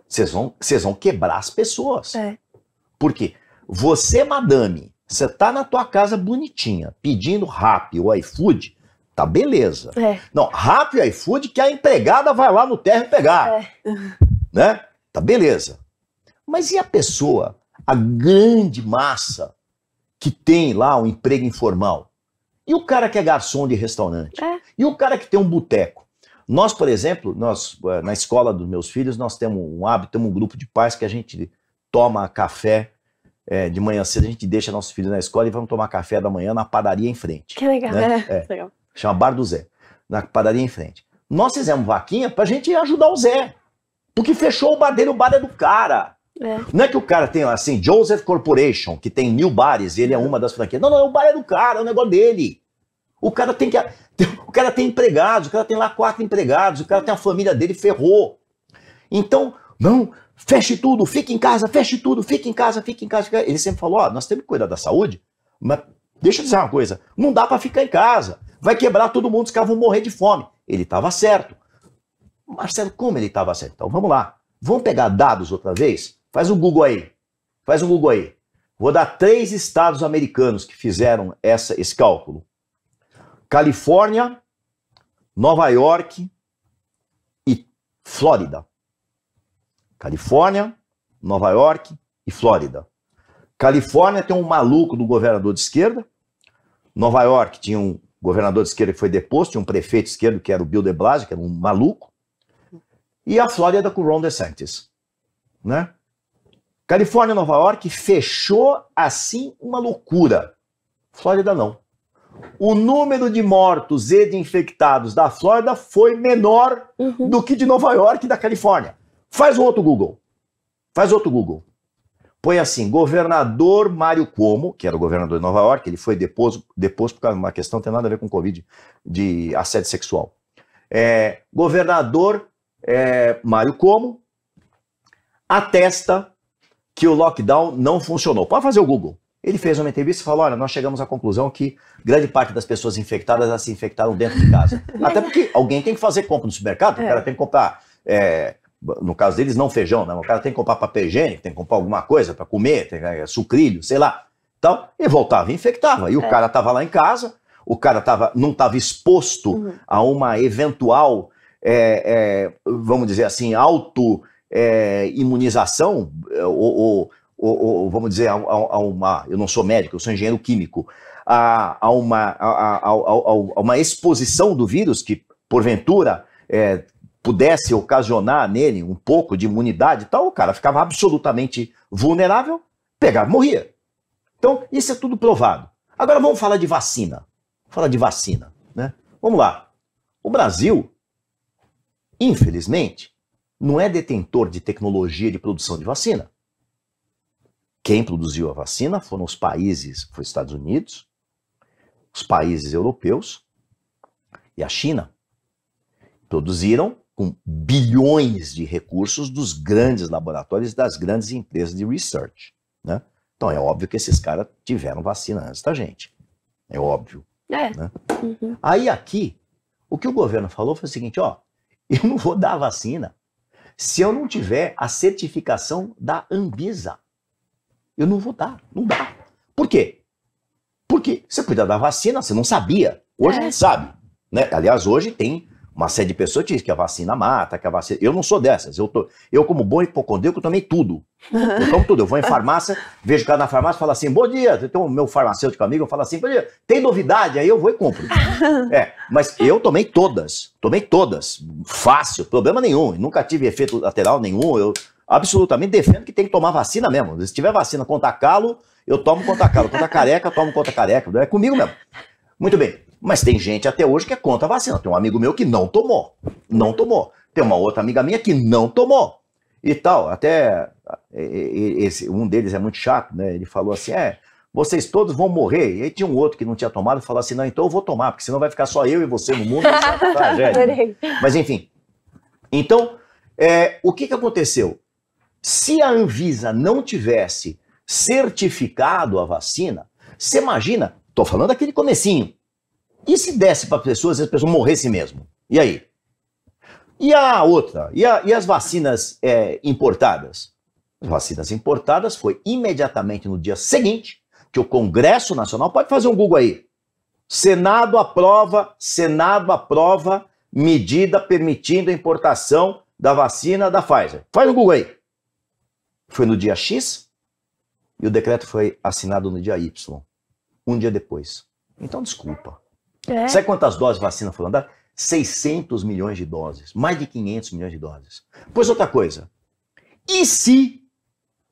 Vocês vão, vocês vão quebrar as pessoas. É. Por quê? Você, madame, você tá na tua casa bonitinha, pedindo rap ou iFood, tá beleza. É. Não, rap ou iFood que a empregada vai lá no térreo pegar. É. Né? Tá beleza. Mas e a pessoa, a grande massa que tem lá um emprego informal? E o cara que é garçom de restaurante? É. E o cara que tem um boteco? Nós, por exemplo, nós eh, na escola dos meus filhos, nós temos um hábito, temos um grupo de pais que a gente toma café é, de manhã cedo, a gente deixa nossos filhos na escola e vamos tomar café da manhã na padaria em frente. Que legal, né? (laughs) É. Legal. Chama Bar do Zé, na padaria em frente. Nós fizemos vaquinha pra gente ajudar o Zé. Porque fechou o bar dele, o bar é do cara. É. Não é que o cara tem assim, Joseph Corporation, que tem mil bares, e ele é uma das franquias. Não, não, o bar é do cara, é o negócio dele. O cara tem que. (laughs) O cara tem empregados, o cara tem lá quatro empregados, o cara tem a família dele, ferrou. Então, não, feche tudo, fique em casa, feche tudo, fique em casa, fique em casa. Fique... Ele sempre falou: ó, nós temos que cuidar da saúde, mas deixa eu dizer uma coisa: não dá para ficar em casa, vai quebrar todo mundo, os caras vão morrer de fome. Ele estava certo. Marcelo, como ele estava certo? Então vamos lá, vamos pegar dados outra vez? Faz um Google aí, faz um Google aí. Vou dar três estados americanos que fizeram essa, esse cálculo. Califórnia, Nova York e Flórida. Califórnia, Nova York e Flórida. Califórnia tem um maluco do governador de esquerda. Nova York tinha um governador de esquerda que foi deposto, tinha um prefeito de esquerdo que era o Bill de Blasio, que era um maluco. E a Flórida com o Ron DeSantis, né? Califórnia, Nova York fechou assim uma loucura. Flórida não o número de mortos e de infectados da Flórida foi menor uhum. do que de Nova York e da Califórnia. Faz um outro Google. Faz outro Google. Põe assim, governador Mário Cuomo, que era o governador de Nova York, ele foi deposto, deposto por causa de uma questão que tem nada a ver com Covid, de assédio sexual. É, governador é, Mário Cuomo atesta que o lockdown não funcionou. Pode fazer o Google. Ele fez uma entrevista e falou: olha, nós chegamos à conclusão que grande parte das pessoas infectadas já se infectaram dentro de casa. (laughs) Até porque alguém tem que fazer compra no supermercado, é. o cara tem que comprar. É, no caso deles, não feijão, né? O cara tem que comprar papel higiênico, tem que comprar alguma coisa para comer, tem, é, sucrilho, sei lá. Então, e voltava e infectava. E o é. cara estava lá em casa, o cara tava, não estava exposto uhum. a uma eventual, é, é, vamos dizer assim, auto. É, imunização ou, ou, ou, ou, vamos dizer, a, a, a, uma. Eu não sou médico, eu sou engenheiro químico, a, a, uma, a, uma exposição do vírus que, porventura, é, pudesse ocasionar nele um pouco de imunidade e tal, o cara ficava absolutamente vulnerável, pegava, morria. Então, isso é tudo provado. Agora vamos falar de vacina. Vamos falar de vacina, né? Vamos lá. O Brasil, infelizmente, não é detentor de tecnologia de produção de vacina. Quem produziu a vacina foram os países, foi Estados Unidos, os países europeus e a China. Produziram com bilhões de recursos dos grandes laboratórios das grandes empresas de research, né? Então é óbvio que esses caras tiveram vacina antes da gente. É óbvio. É. Né? Uhum. Aí aqui, o que o governo falou foi o seguinte, ó, eu não vou dar vacina se eu não tiver a certificação da Anvisa. Eu não vou dar, não dá. Por quê? Porque você podia dar vacina, você não sabia. Hoje é. a gente sabe. Né? Aliás, hoje tem uma série de pessoas que diz que a vacina mata, que a vacina. Eu não sou dessas. Eu, tô... eu como bom hipocondríaco, eu tomei tudo. Eu tomo tudo. Eu vou em farmácia, (laughs) vejo o cara na farmácia e falo assim: bom dia. Então, o meu farmacêutico amigo eu falo assim: bom dia, tem novidade? Aí eu vou e compro. (laughs) É, mas eu tomei todas. Tomei todas. Fácil, problema nenhum. Nunca tive efeito lateral nenhum. Eu absolutamente defendo que tem que tomar vacina mesmo. Se tiver vacina contra calo, eu tomo contra calo. Contra careca, eu tomo contra careca. É comigo mesmo. Muito bem. Mas tem gente até hoje que é contra a vacina. Tem um amigo meu que não tomou. Não tomou. Tem uma outra amiga minha que não tomou. E tal. Até esse, um deles é muito chato, né? Ele falou assim: é, vocês todos vão morrer. E aí tinha um outro que não tinha tomado e falou assim: não, então eu vou tomar, porque senão vai ficar só eu e você no mundo. (laughs) Tragédia, né? Mas enfim. Então, é, o que, que aconteceu? Se a Anvisa não tivesse certificado a vacina, você imagina, Estou falando daquele comecinho. E se desse para pessoas e as pessoas morressem mesmo? E aí? E a outra? E, a, e as vacinas é, importadas? As vacinas importadas foi imediatamente no dia seguinte que o Congresso Nacional, pode fazer um Google aí, Senado aprova, Senado aprova medida permitindo a importação da vacina da Pfizer. Faz um Google aí foi no dia X e o decreto foi assinado no dia Y, um dia depois. Então, desculpa. É. Sabe quantas doses de vacina foram dadas? 600 milhões de doses, mais de 500 milhões de doses. Pois outra coisa, e se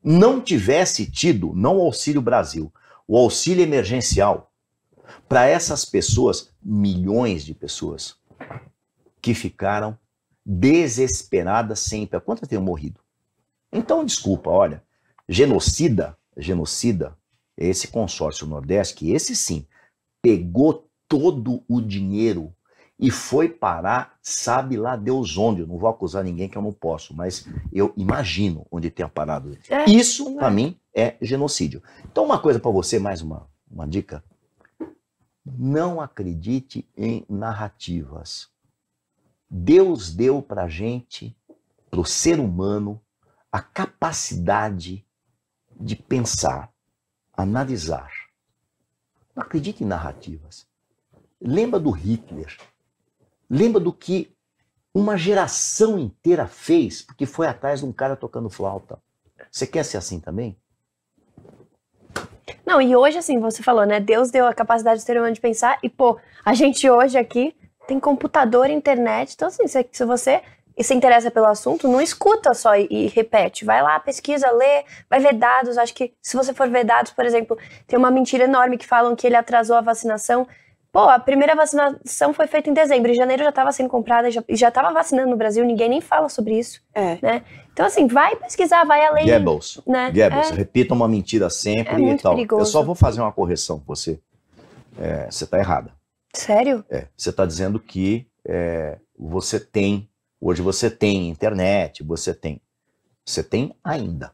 não tivesse tido, não o Auxílio Brasil, o auxílio emergencial, para essas pessoas, milhões de pessoas, que ficaram desesperadas sempre. Quantas tenham morrido? Então, desculpa, olha, genocida, genocida, é esse consórcio Nordeste, que esse sim, pegou todo o dinheiro e foi parar, sabe lá Deus onde. Eu não vou acusar ninguém que eu não posso, mas eu imagino onde tenha parado. É, Isso, é. para mim, é genocídio. Então, uma coisa para você, mais uma, uma dica. Não acredite em narrativas. Deus deu para gente, para o ser humano, a capacidade de pensar, analisar. Não acredite em narrativas. Lembra do Hitler. Lembra do que uma geração inteira fez porque foi atrás de um cara tocando flauta. Você quer ser assim também? Não, e hoje, assim, você falou, né? Deus deu a capacidade do ser humano de pensar, e pô, a gente hoje aqui tem computador, internet, então, assim, se você e se interessa pelo assunto, não escuta só e, e, repete. Vai lá, pesquisa, lê, vai ver dados. Acho que se você for ver dados, por exemplo, tem uma mentira enorme que falam que ele atrasou a vacinação. Pô, a primeira vacinação foi feita em dezembro, em janeiro já estava sendo comprada e já estava vacinando no Brasil, ninguém nem fala sobre isso. É. Né? Então, assim, vai pesquisar, vai além. Goebbels. Né? Goebbels, é. repita uma mentira sempre é e tal. Perigoso. Eu só vou fazer uma correção com você. É, você está errada. Sério? É. Você está dizendo que é, você tem Hoje você tem internet, você tem. Você tem ainda.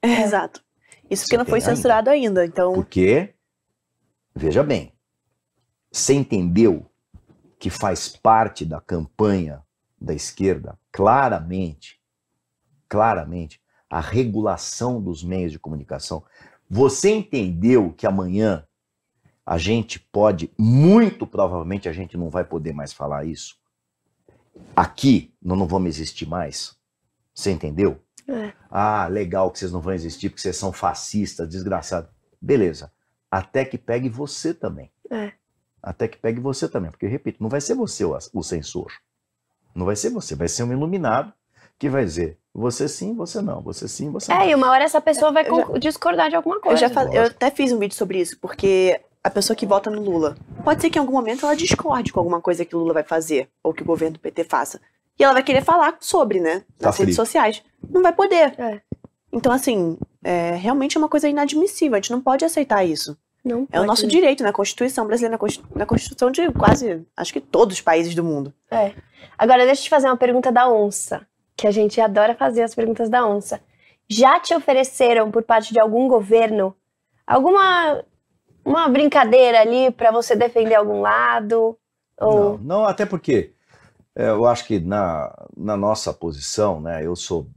É, exato. Isso porque não foi censurado ainda. ainda, então. Porque, veja bem, você entendeu que faz parte da campanha da esquerda, claramente, claramente, a regulação dos meios de comunicação. Você entendeu que amanhã a gente pode, muito provavelmente a gente não vai poder mais falar isso, aqui nós não vamos existir mais. Você entendeu? É. Ah, legal que vocês não vão existir porque vocês são fascistas, desgraçados. Beleza. Até que pegue você também. É. Até que pegue você também. Porque, repito, não vai ser você o, censor. Não vai ser você, vai ser um iluminado que vai dizer você sim, você não, você sim, você é, não. É, e uma hora essa pessoa vai já, discordar de alguma coisa. Eu, já, eu até fiz um vídeo sobre isso, porque a pessoa que vota no Lula. Pode ser que em algum momento ela discorde com alguma coisa que o Lula vai fazer, ou que o governo do PT faça. E ela vai querer falar sobre, né? Tá nas tá redes sociais. Não vai poder. É. Então, assim, é, realmente é uma coisa inadmissível. A gente não pode aceitar isso. Não é o nosso direito na Constituição brasileira, na Constituição de quase, acho que todos os países do mundo. É. Agora, deixa eu te fazer uma pergunta da onça, que a gente adora fazer as perguntas da onça. Já te ofereceram, por parte de algum governo, alguma uma brincadeira ali para você defender algum lado? Ou... Não, não, até porque é, eu acho que na, na nossa posição, né, eu sou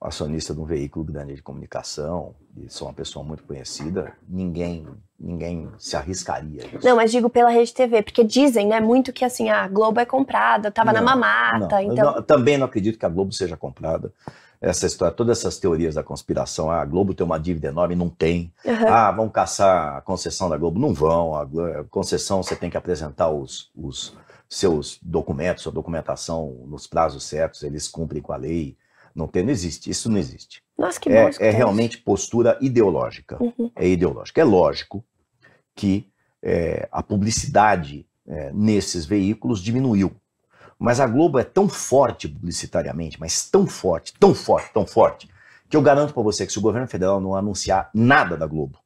acionista de um veículo grande de comunicação e sou uma pessoa muito conhecida, ninguém ninguém se arriscaria. Não, mas digo pela Rede TV, porque dizem, né, muito que assim, a Globo é comprada, estava na mamata, não, então... Não, também não acredito que a Globo seja comprada essa história, todas essas teorias da conspiração. Ah, a Globo tem uma dívida enorme, não tem. Uhum. Ah, vão caçar a concessão da Globo, não vão. A, concessão você tem que apresentar os, os seus documentos, sua documentação nos prazos certos, eles cumprem com a lei. Não tem, não existe. Isso não existe. Nossa, que é, é realmente postura ideológica. Uhum. É ideológica. É lógico que é, a publicidade é, nesses veículos diminuiu mas a Globo é tão forte publicitariamente, mas tão forte, tão forte, tão forte, que eu garanto para você que se o governo federal não anunciar nada da Globo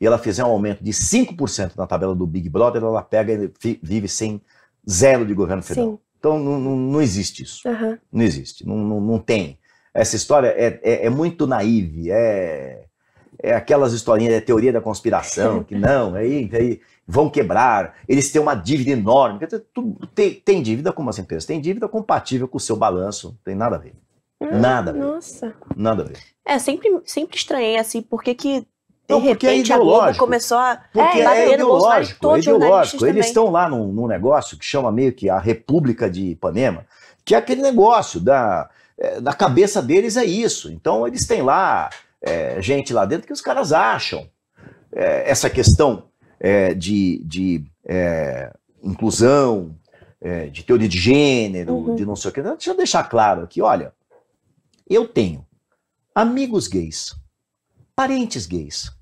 e ela fizer um aumento de 5% na tabela do Big Brother, ela pega e vive sem zero de governo federal. Sim. Então não, não, não, existe isso. Uhum. Não existe, não, não, não, tem. Essa história é, é, é muito naíve, é, é aquelas historinhas, é teoria da conspiração, (laughs) que não, aí, é, aí é vão quebrar, eles têm uma dívida enorme. tem, tem dívida como as empresas, tem dívida compatível com o seu balanço, não tem nada a ver. Ah, nada. A ver. Nossa. Nada a ver. É, sempre, sempre estranhei assim, porque que de não, porque é repente é ideológico, começou a porque é, é bater é ideológico, é ideológico. Eles estão lá num, num, negócio que chama meio que a República de Ipanema, que é aquele negócio da, é, da cabeça deles é isso. Então eles têm lá é, gente lá dentro que os caras acham é, essa questão é, de, de é, inclusão, é, de teoria de gênero, uhum. de não sei o que. Deixa eu deixar claro aqui, olha, eu tenho amigos gays, parentes gays,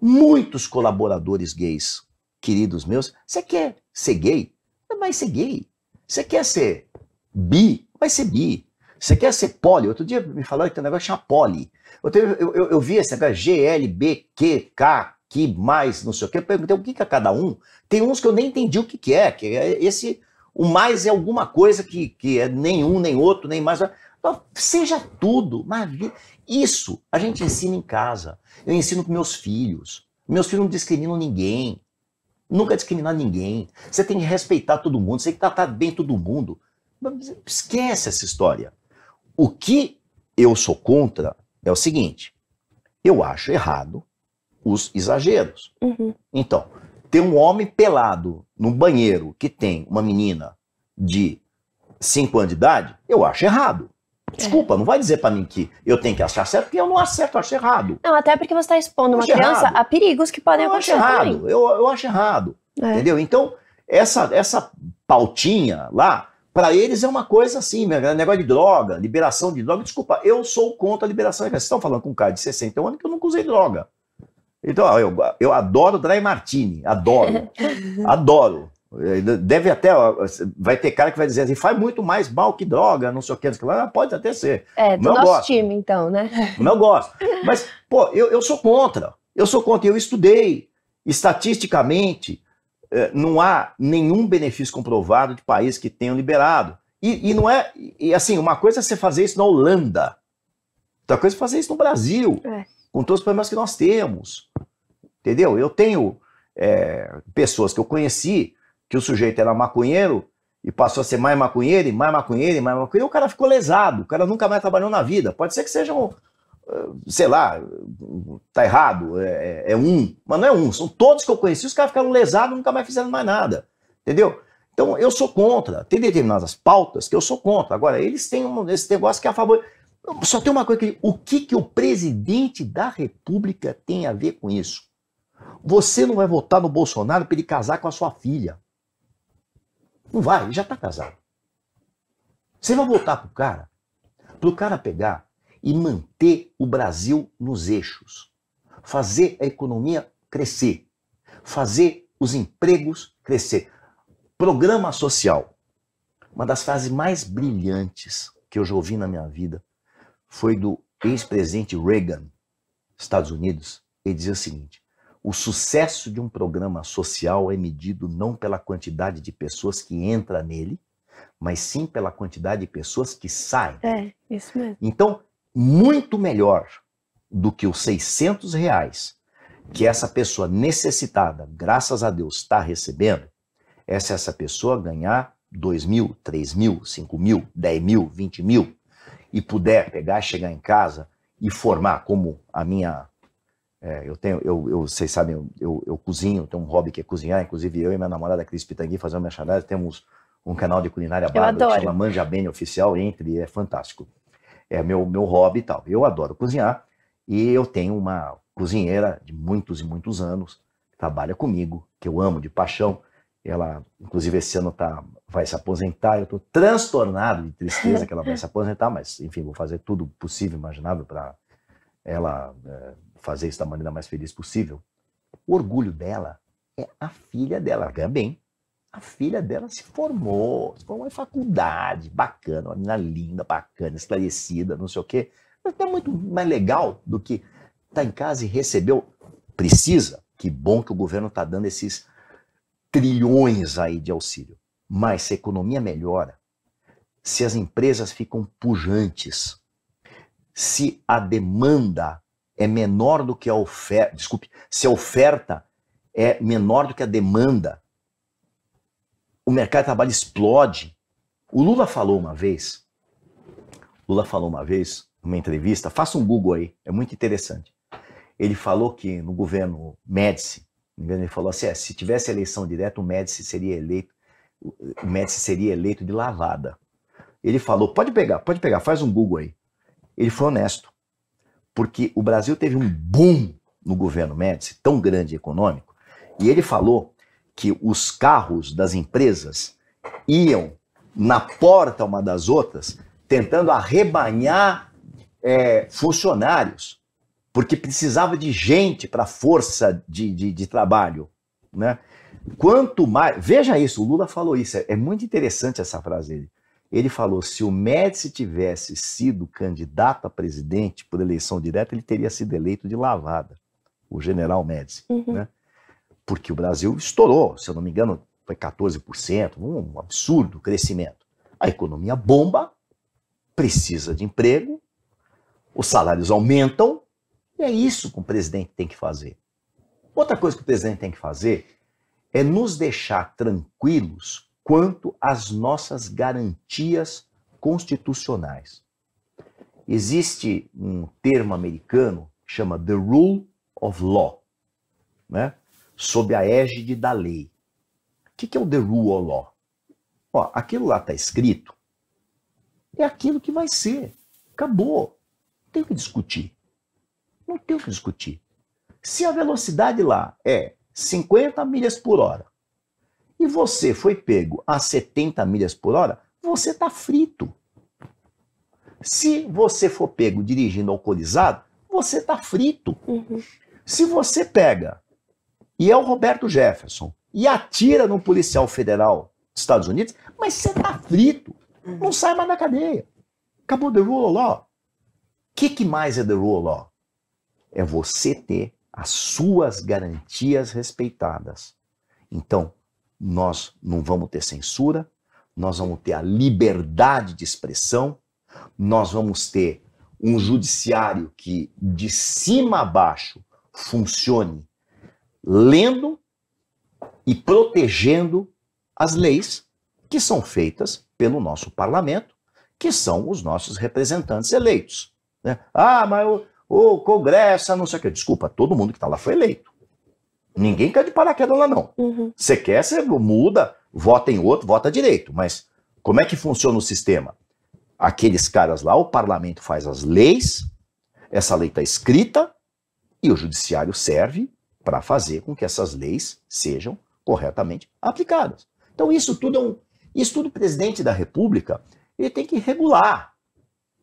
muitos colaboradores gays, queridos meus. Você quer ser gay? Vai ser gay. Você quer ser bi? Vai ser bi. Você quer ser poli? Outro dia me falaram que tem um negócio chamado poli. Eu, eu, eu, eu vi esse negócio GLBQK, que mais, não sei o que Eu perguntei o que, é cada um. Tem uns que eu nem entendi o que, que é, que é esse. O mais é alguma coisa que, que é nenhum, nem outro, nem mais. Seja tudo, Isso a gente ensina em casa. Eu ensino com meus filhos. Meus filhos não discriminam ninguém. Nunca discriminar ninguém. Você tem que respeitar todo mundo, você tem que tratar bem todo mundo. Esquece essa história. O que eu sou contra é o seguinte: eu acho errado os exageros. Uhum. Então, ter um homem pelado no banheiro que tem uma menina de 5 anos de idade, eu acho errado. É. Desculpa, não vai dizer para mim que eu tenho que achar certo, porque eu não acerto, eu acho errado. Não, até porque você está expondo uma criança errado. a perigos que podem eu acontecer. Acho errado, eu, eu, acho errado. É. Entendeu? Então, essa, essa pautinha lá, para eles é uma coisa assim, né, é negócio de droga, liberação de droga. Desculpa, eu sou contra a liberação de droga. Vocês estão falando com um cara de 60 anos que eu nunca usei droga. Então, eu, eu adoro dry martini, adoro, (laughs) adoro. Deve até, vai ter cara que vai dizer assim, faz muito mais mal que droga, não sei o que, não pode até ser. É, do não nosso gosto. time, então, né? Não gosto. Mas, pô, eu, eu sou contra, eu sou contra, eu estudei. Estatisticamente, eh, não há nenhum benefício comprovado de países que tenham liberado. E, e não é, e assim, uma coisa é você fazer isso na Holanda, outra coisa é fazer isso no Brasil. É com todos os problemas que nós temos. Entendeu? Eu tenho é, pessoas que eu conheci que o sujeito era maconheiro e passou a ser mais maconheiro, e mais maconheiro, e mais maconheiro, e o cara ficou lesado, o cara nunca mais trabalhou na vida. Pode ser que seja um, eh, sei lá, tá errado, é, é, é, um, mas não é um, são todos que eu conheci, os caras ficaram lesados, nunca mais fizeram mais nada, entendeu? Então eu sou contra, tem determinadas pautas que eu sou contra. Agora, eles têm um, esse negócio que é a favor. Só tem uma coisa que o que, que o presidente da República tem a ver com isso? Você não vai votar no Bolsonaro para ele casar com a sua filha. Não vai, ele já está casado. Você vai votar pro cara, pro cara pegar e manter o Brasil nos eixos, fazer a economia crescer, fazer os empregos crescer. Programa social, uma das frases mais brilhantes que eu já ouvi na minha vida, foi do ex-presidente Reagan, Estados Unidos. Ele dizia o seguinte: o sucesso de um programa social é medido não pela quantidade de pessoas que entra nele, mas sim pela quantidade de pessoas que saem. É, isso mesmo. Então, muito melhor do que os 600 reais que essa pessoa necessitada, graças a Deus, está recebendo, é se essa pessoa ganhar 2 mil, 3 mil, 5 mil, 10 mil, 20 mil, e puder pegar, chegar em casa e formar, como a minha. É, eu tenho, eu, eu, vocês sabem, eu, eu, eu cozinho, tenho um hobby que é cozinhar, inclusive eu e minha namorada Cris Pitangui fazemos chanela, temos um canal de culinária bárbara que chama Manja Bem Oficial, entre, é fantástico. É meu, meu hobby e tal. Eu adoro cozinhar e eu tenho uma cozinheira de muitos e muitos anos, que trabalha comigo, que eu amo de paixão, ela, inclusive, esse ano tá, vai se aposentar. Eu estou transtornado de tristeza que ela vai se (laughs) aposentar, mas, enfim, vou fazer tudo possível, imaginável, para ela é, fazer isso da maneira mais feliz possível. O orgulho dela é a filha dela. Ela ganha bem. A filha dela se formou, se formou em faculdade, bacana, uma menina linda, bacana, esclarecida, não sei o quê. até tá é muito mais legal do que estar tá em casa e receber. Precisa, que bom que o governo está dando esses trilhões aí de auxílio. Mas se a economia melhora, se as empresas ficam pujantes, se a demanda é menor do que a oferta, desculpe, se a oferta é menor do que a demanda, o mercado de trabalho explode. O Lula falou uma vez, Lula falou uma vez, numa entrevista, faça um Google aí, é muito interessante. Ele falou que no governo Médici, ele falou assim: é, se tivesse eleição direta, o Médici seria eleito, o Médici seria eleito de lavada. Ele falou: pode pegar, pode pegar, faz um Google aí. Ele foi honesto, porque o Brasil teve um boom no governo Médici, tão grande econômico, e ele falou que os carros das empresas iam na porta uma das outras, tentando arrebanhar é, funcionários porque precisava de gente para força de, de, de, trabalho. Né? Quanto mais. Veja isso, o Lula falou isso, é, é, muito interessante essa frase dele. Ele falou: se o Médici tivesse sido candidato a presidente por eleição direta, ele teria sido eleito de lavada, o general Médici. Uhum. Né? Porque o Brasil estourou, se eu não me engano, foi 14%, um absurdo crescimento. A economia bomba, precisa de emprego, os salários aumentam, e é isso que o presidente tem que fazer. Outra coisa que o presidente tem que fazer é nos deixar tranquilos quanto às nossas garantias constitucionais. Existe um termo americano que chama The Rule of Law, né? sob a égide da lei. O que é o The Rule of Law? Ó, aquilo lá está escrito, é aquilo que vai ser. Acabou. Não tem o que discutir. Não tem o que discutir. Se a velocidade lá é 50 milhas por hora e você foi pego a 70 milhas por hora, você está frito. Se você for pego dirigindo alcoolizado, você está frito. Uhum. Se você pega e é o Roberto Jefferson e atira no policial federal dos Estados Unidos, mas você está frito. Uhum. Não sai mais da cadeia. Acabou the rule of law. O que, que mais é the rule of law? é você ter as suas garantias respeitadas. Então, nós não vamos ter censura, nós vamos ter a liberdade de expressão, nós vamos ter um judiciário que, de cima a baixo, funcione lendo e protegendo as leis que são feitas pelo nosso parlamento, que são os nossos representantes eleitos. Né? Ah, mas o Congresso, não sei o quê. Desculpa, todo mundo que está lá foi eleito. Ninguém cai de paraquedas lá, não. Uhum. Você uhum. quer, você muda, vota em outro, vota direito. Mas como é que funciona o sistema? Aqueles caras lá, o parlamento faz as leis, essa lei está escrita e o judiciário serve para fazer com que essas leis sejam corretamente aplicadas. Então isso tudo é um, isso tudo o presidente da República ele tem que regular,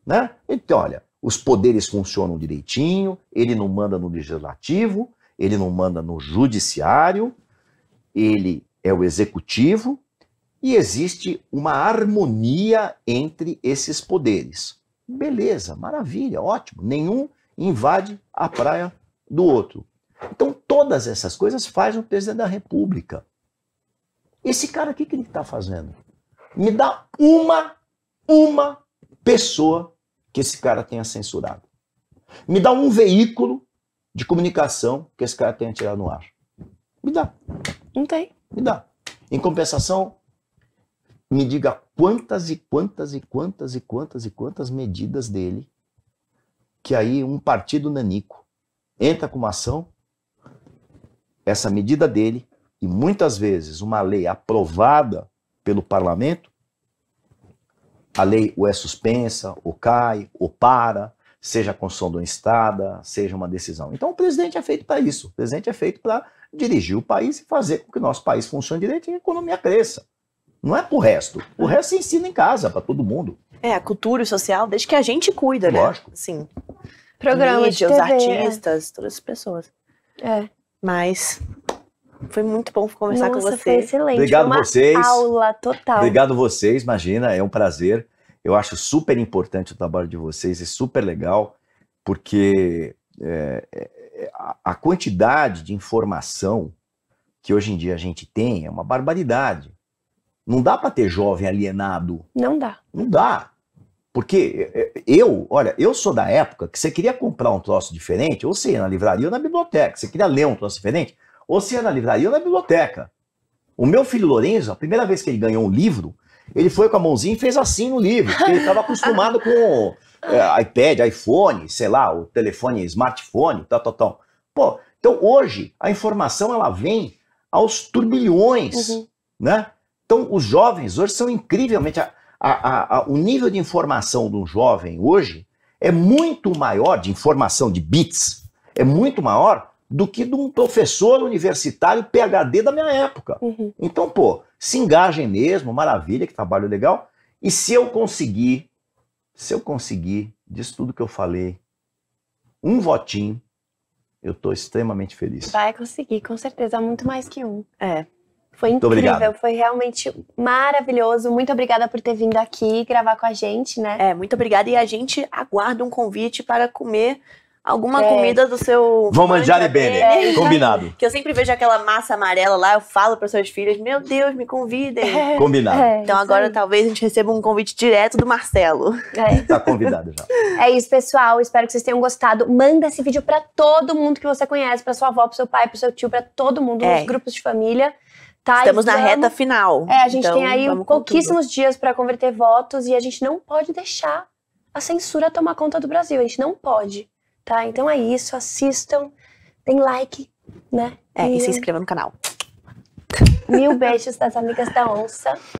né? Então olha, os poderes funcionam direitinho, ele não manda no legislativo, ele não manda no judiciário, ele é o executivo e existe uma harmonia entre esses poderes. Beleza, maravilha, ótimo. Nenhum invade a praia do outro. Então, todas essas coisas faz o presidente da República. Esse cara aqui, que ele está fazendo? Me dá uma, uma pessoa que esse cara tenha censurado. Me dá um veículo de comunicação que esse cara tenha tirado no ar. Me dá. Não tem. Me dá. Em compensação, me diga quantas e quantas e quantas e quantas e quantas medidas dele que aí um partido nanico entra com uma ação, essa medida dele e muitas vezes uma lei aprovada pelo parlamento a lei ou é suspensa, ou cai, ou para, seja a construção de uma estrada, seja uma decisão. Então o presidente é feito para isso. O presidente é feito para dirigir o país e fazer com que o nosso país funcione direito e a economia cresça. Não é o resto. O uhum. resto se ensina em casa, para todo mundo. É, a cultura e o social, desde que a gente cuida, né? Lógico. Sim. Programas, de TV, os é. artistas, é. todas as pessoas. É. Mas foi muito bom conversar Nossa, com você. Foi excelente. Obrigado foi vocês. Aula total. Obrigado vocês, imagina, é um prazer. Eu acho super importante o trabalho de vocês e é super legal, porque é, é, é a quantidade de informação que hoje em dia a gente tem é uma barbaridade. Não dá para ter jovem alienado. Não dá. Não dá. Porque é, eu, olha, eu sou da época que você queria comprar um troço diferente, ou seja, na livraria ou na biblioteca, você queria ler um troço diferente, ou se é na livraria ou na biblioteca. O meu filho Lorenzo, a primeira vez que ele ganhou um livro, ele foi com a mãozinha e fez assim no livro, porque ele estava acostumado com é, iPad, iPhone, sei lá, o telefone, smartphone, tal, tal, tal. Pô, então hoje a informação ela vem aos turbilhões, uhum. né? Então os jovens hoje são incrivelmente a, a, a, o nível de informação de um jovem hoje é muito maior de informação de bits, é muito maior do que de um professor universitário PhD da minha época. Uhum. Então, pô, se engajem mesmo, maravilha, que trabalho legal. E se eu conseguir, se eu conseguir, disso tudo que eu falei, um votinho, eu estou extremamente feliz. Vai conseguir, com certeza, muito mais que um. É. Foi incrível, foi realmente maravilhoso. Muito obrigada por ter vindo aqui gravar com a gente, né? É, muito obrigada. E a gente aguarda um convite para comer alguma é. comida do seu. Vão manjar e bene. (laughs) Combinado. Que eu sempre vejo aquela massa amarela lá, eu falo para suas filhas: Meu Deus, me convidem. É. Combinado. É, então agora talvez a gente receba um convite direto do Marcelo. É. (laughs) Tá convidado já. É isso, pessoal. Espero que vocês tenham gostado. Manda esse vídeo para todo mundo que você conhece, para sua avó, pro seu pai, pro seu tio, para todo mundo, é. nos grupos de família. Tá, Estamos na vamos... reta final. É, a gente então, tem aí pouquíssimos dias para converter votos e a gente não pode deixar a censura tomar conta do Brasil. A gente não pode tá? Então é isso, assistam, tem like, né? É, e, e se inscreva no canal. Mil beijos das amigas da onça.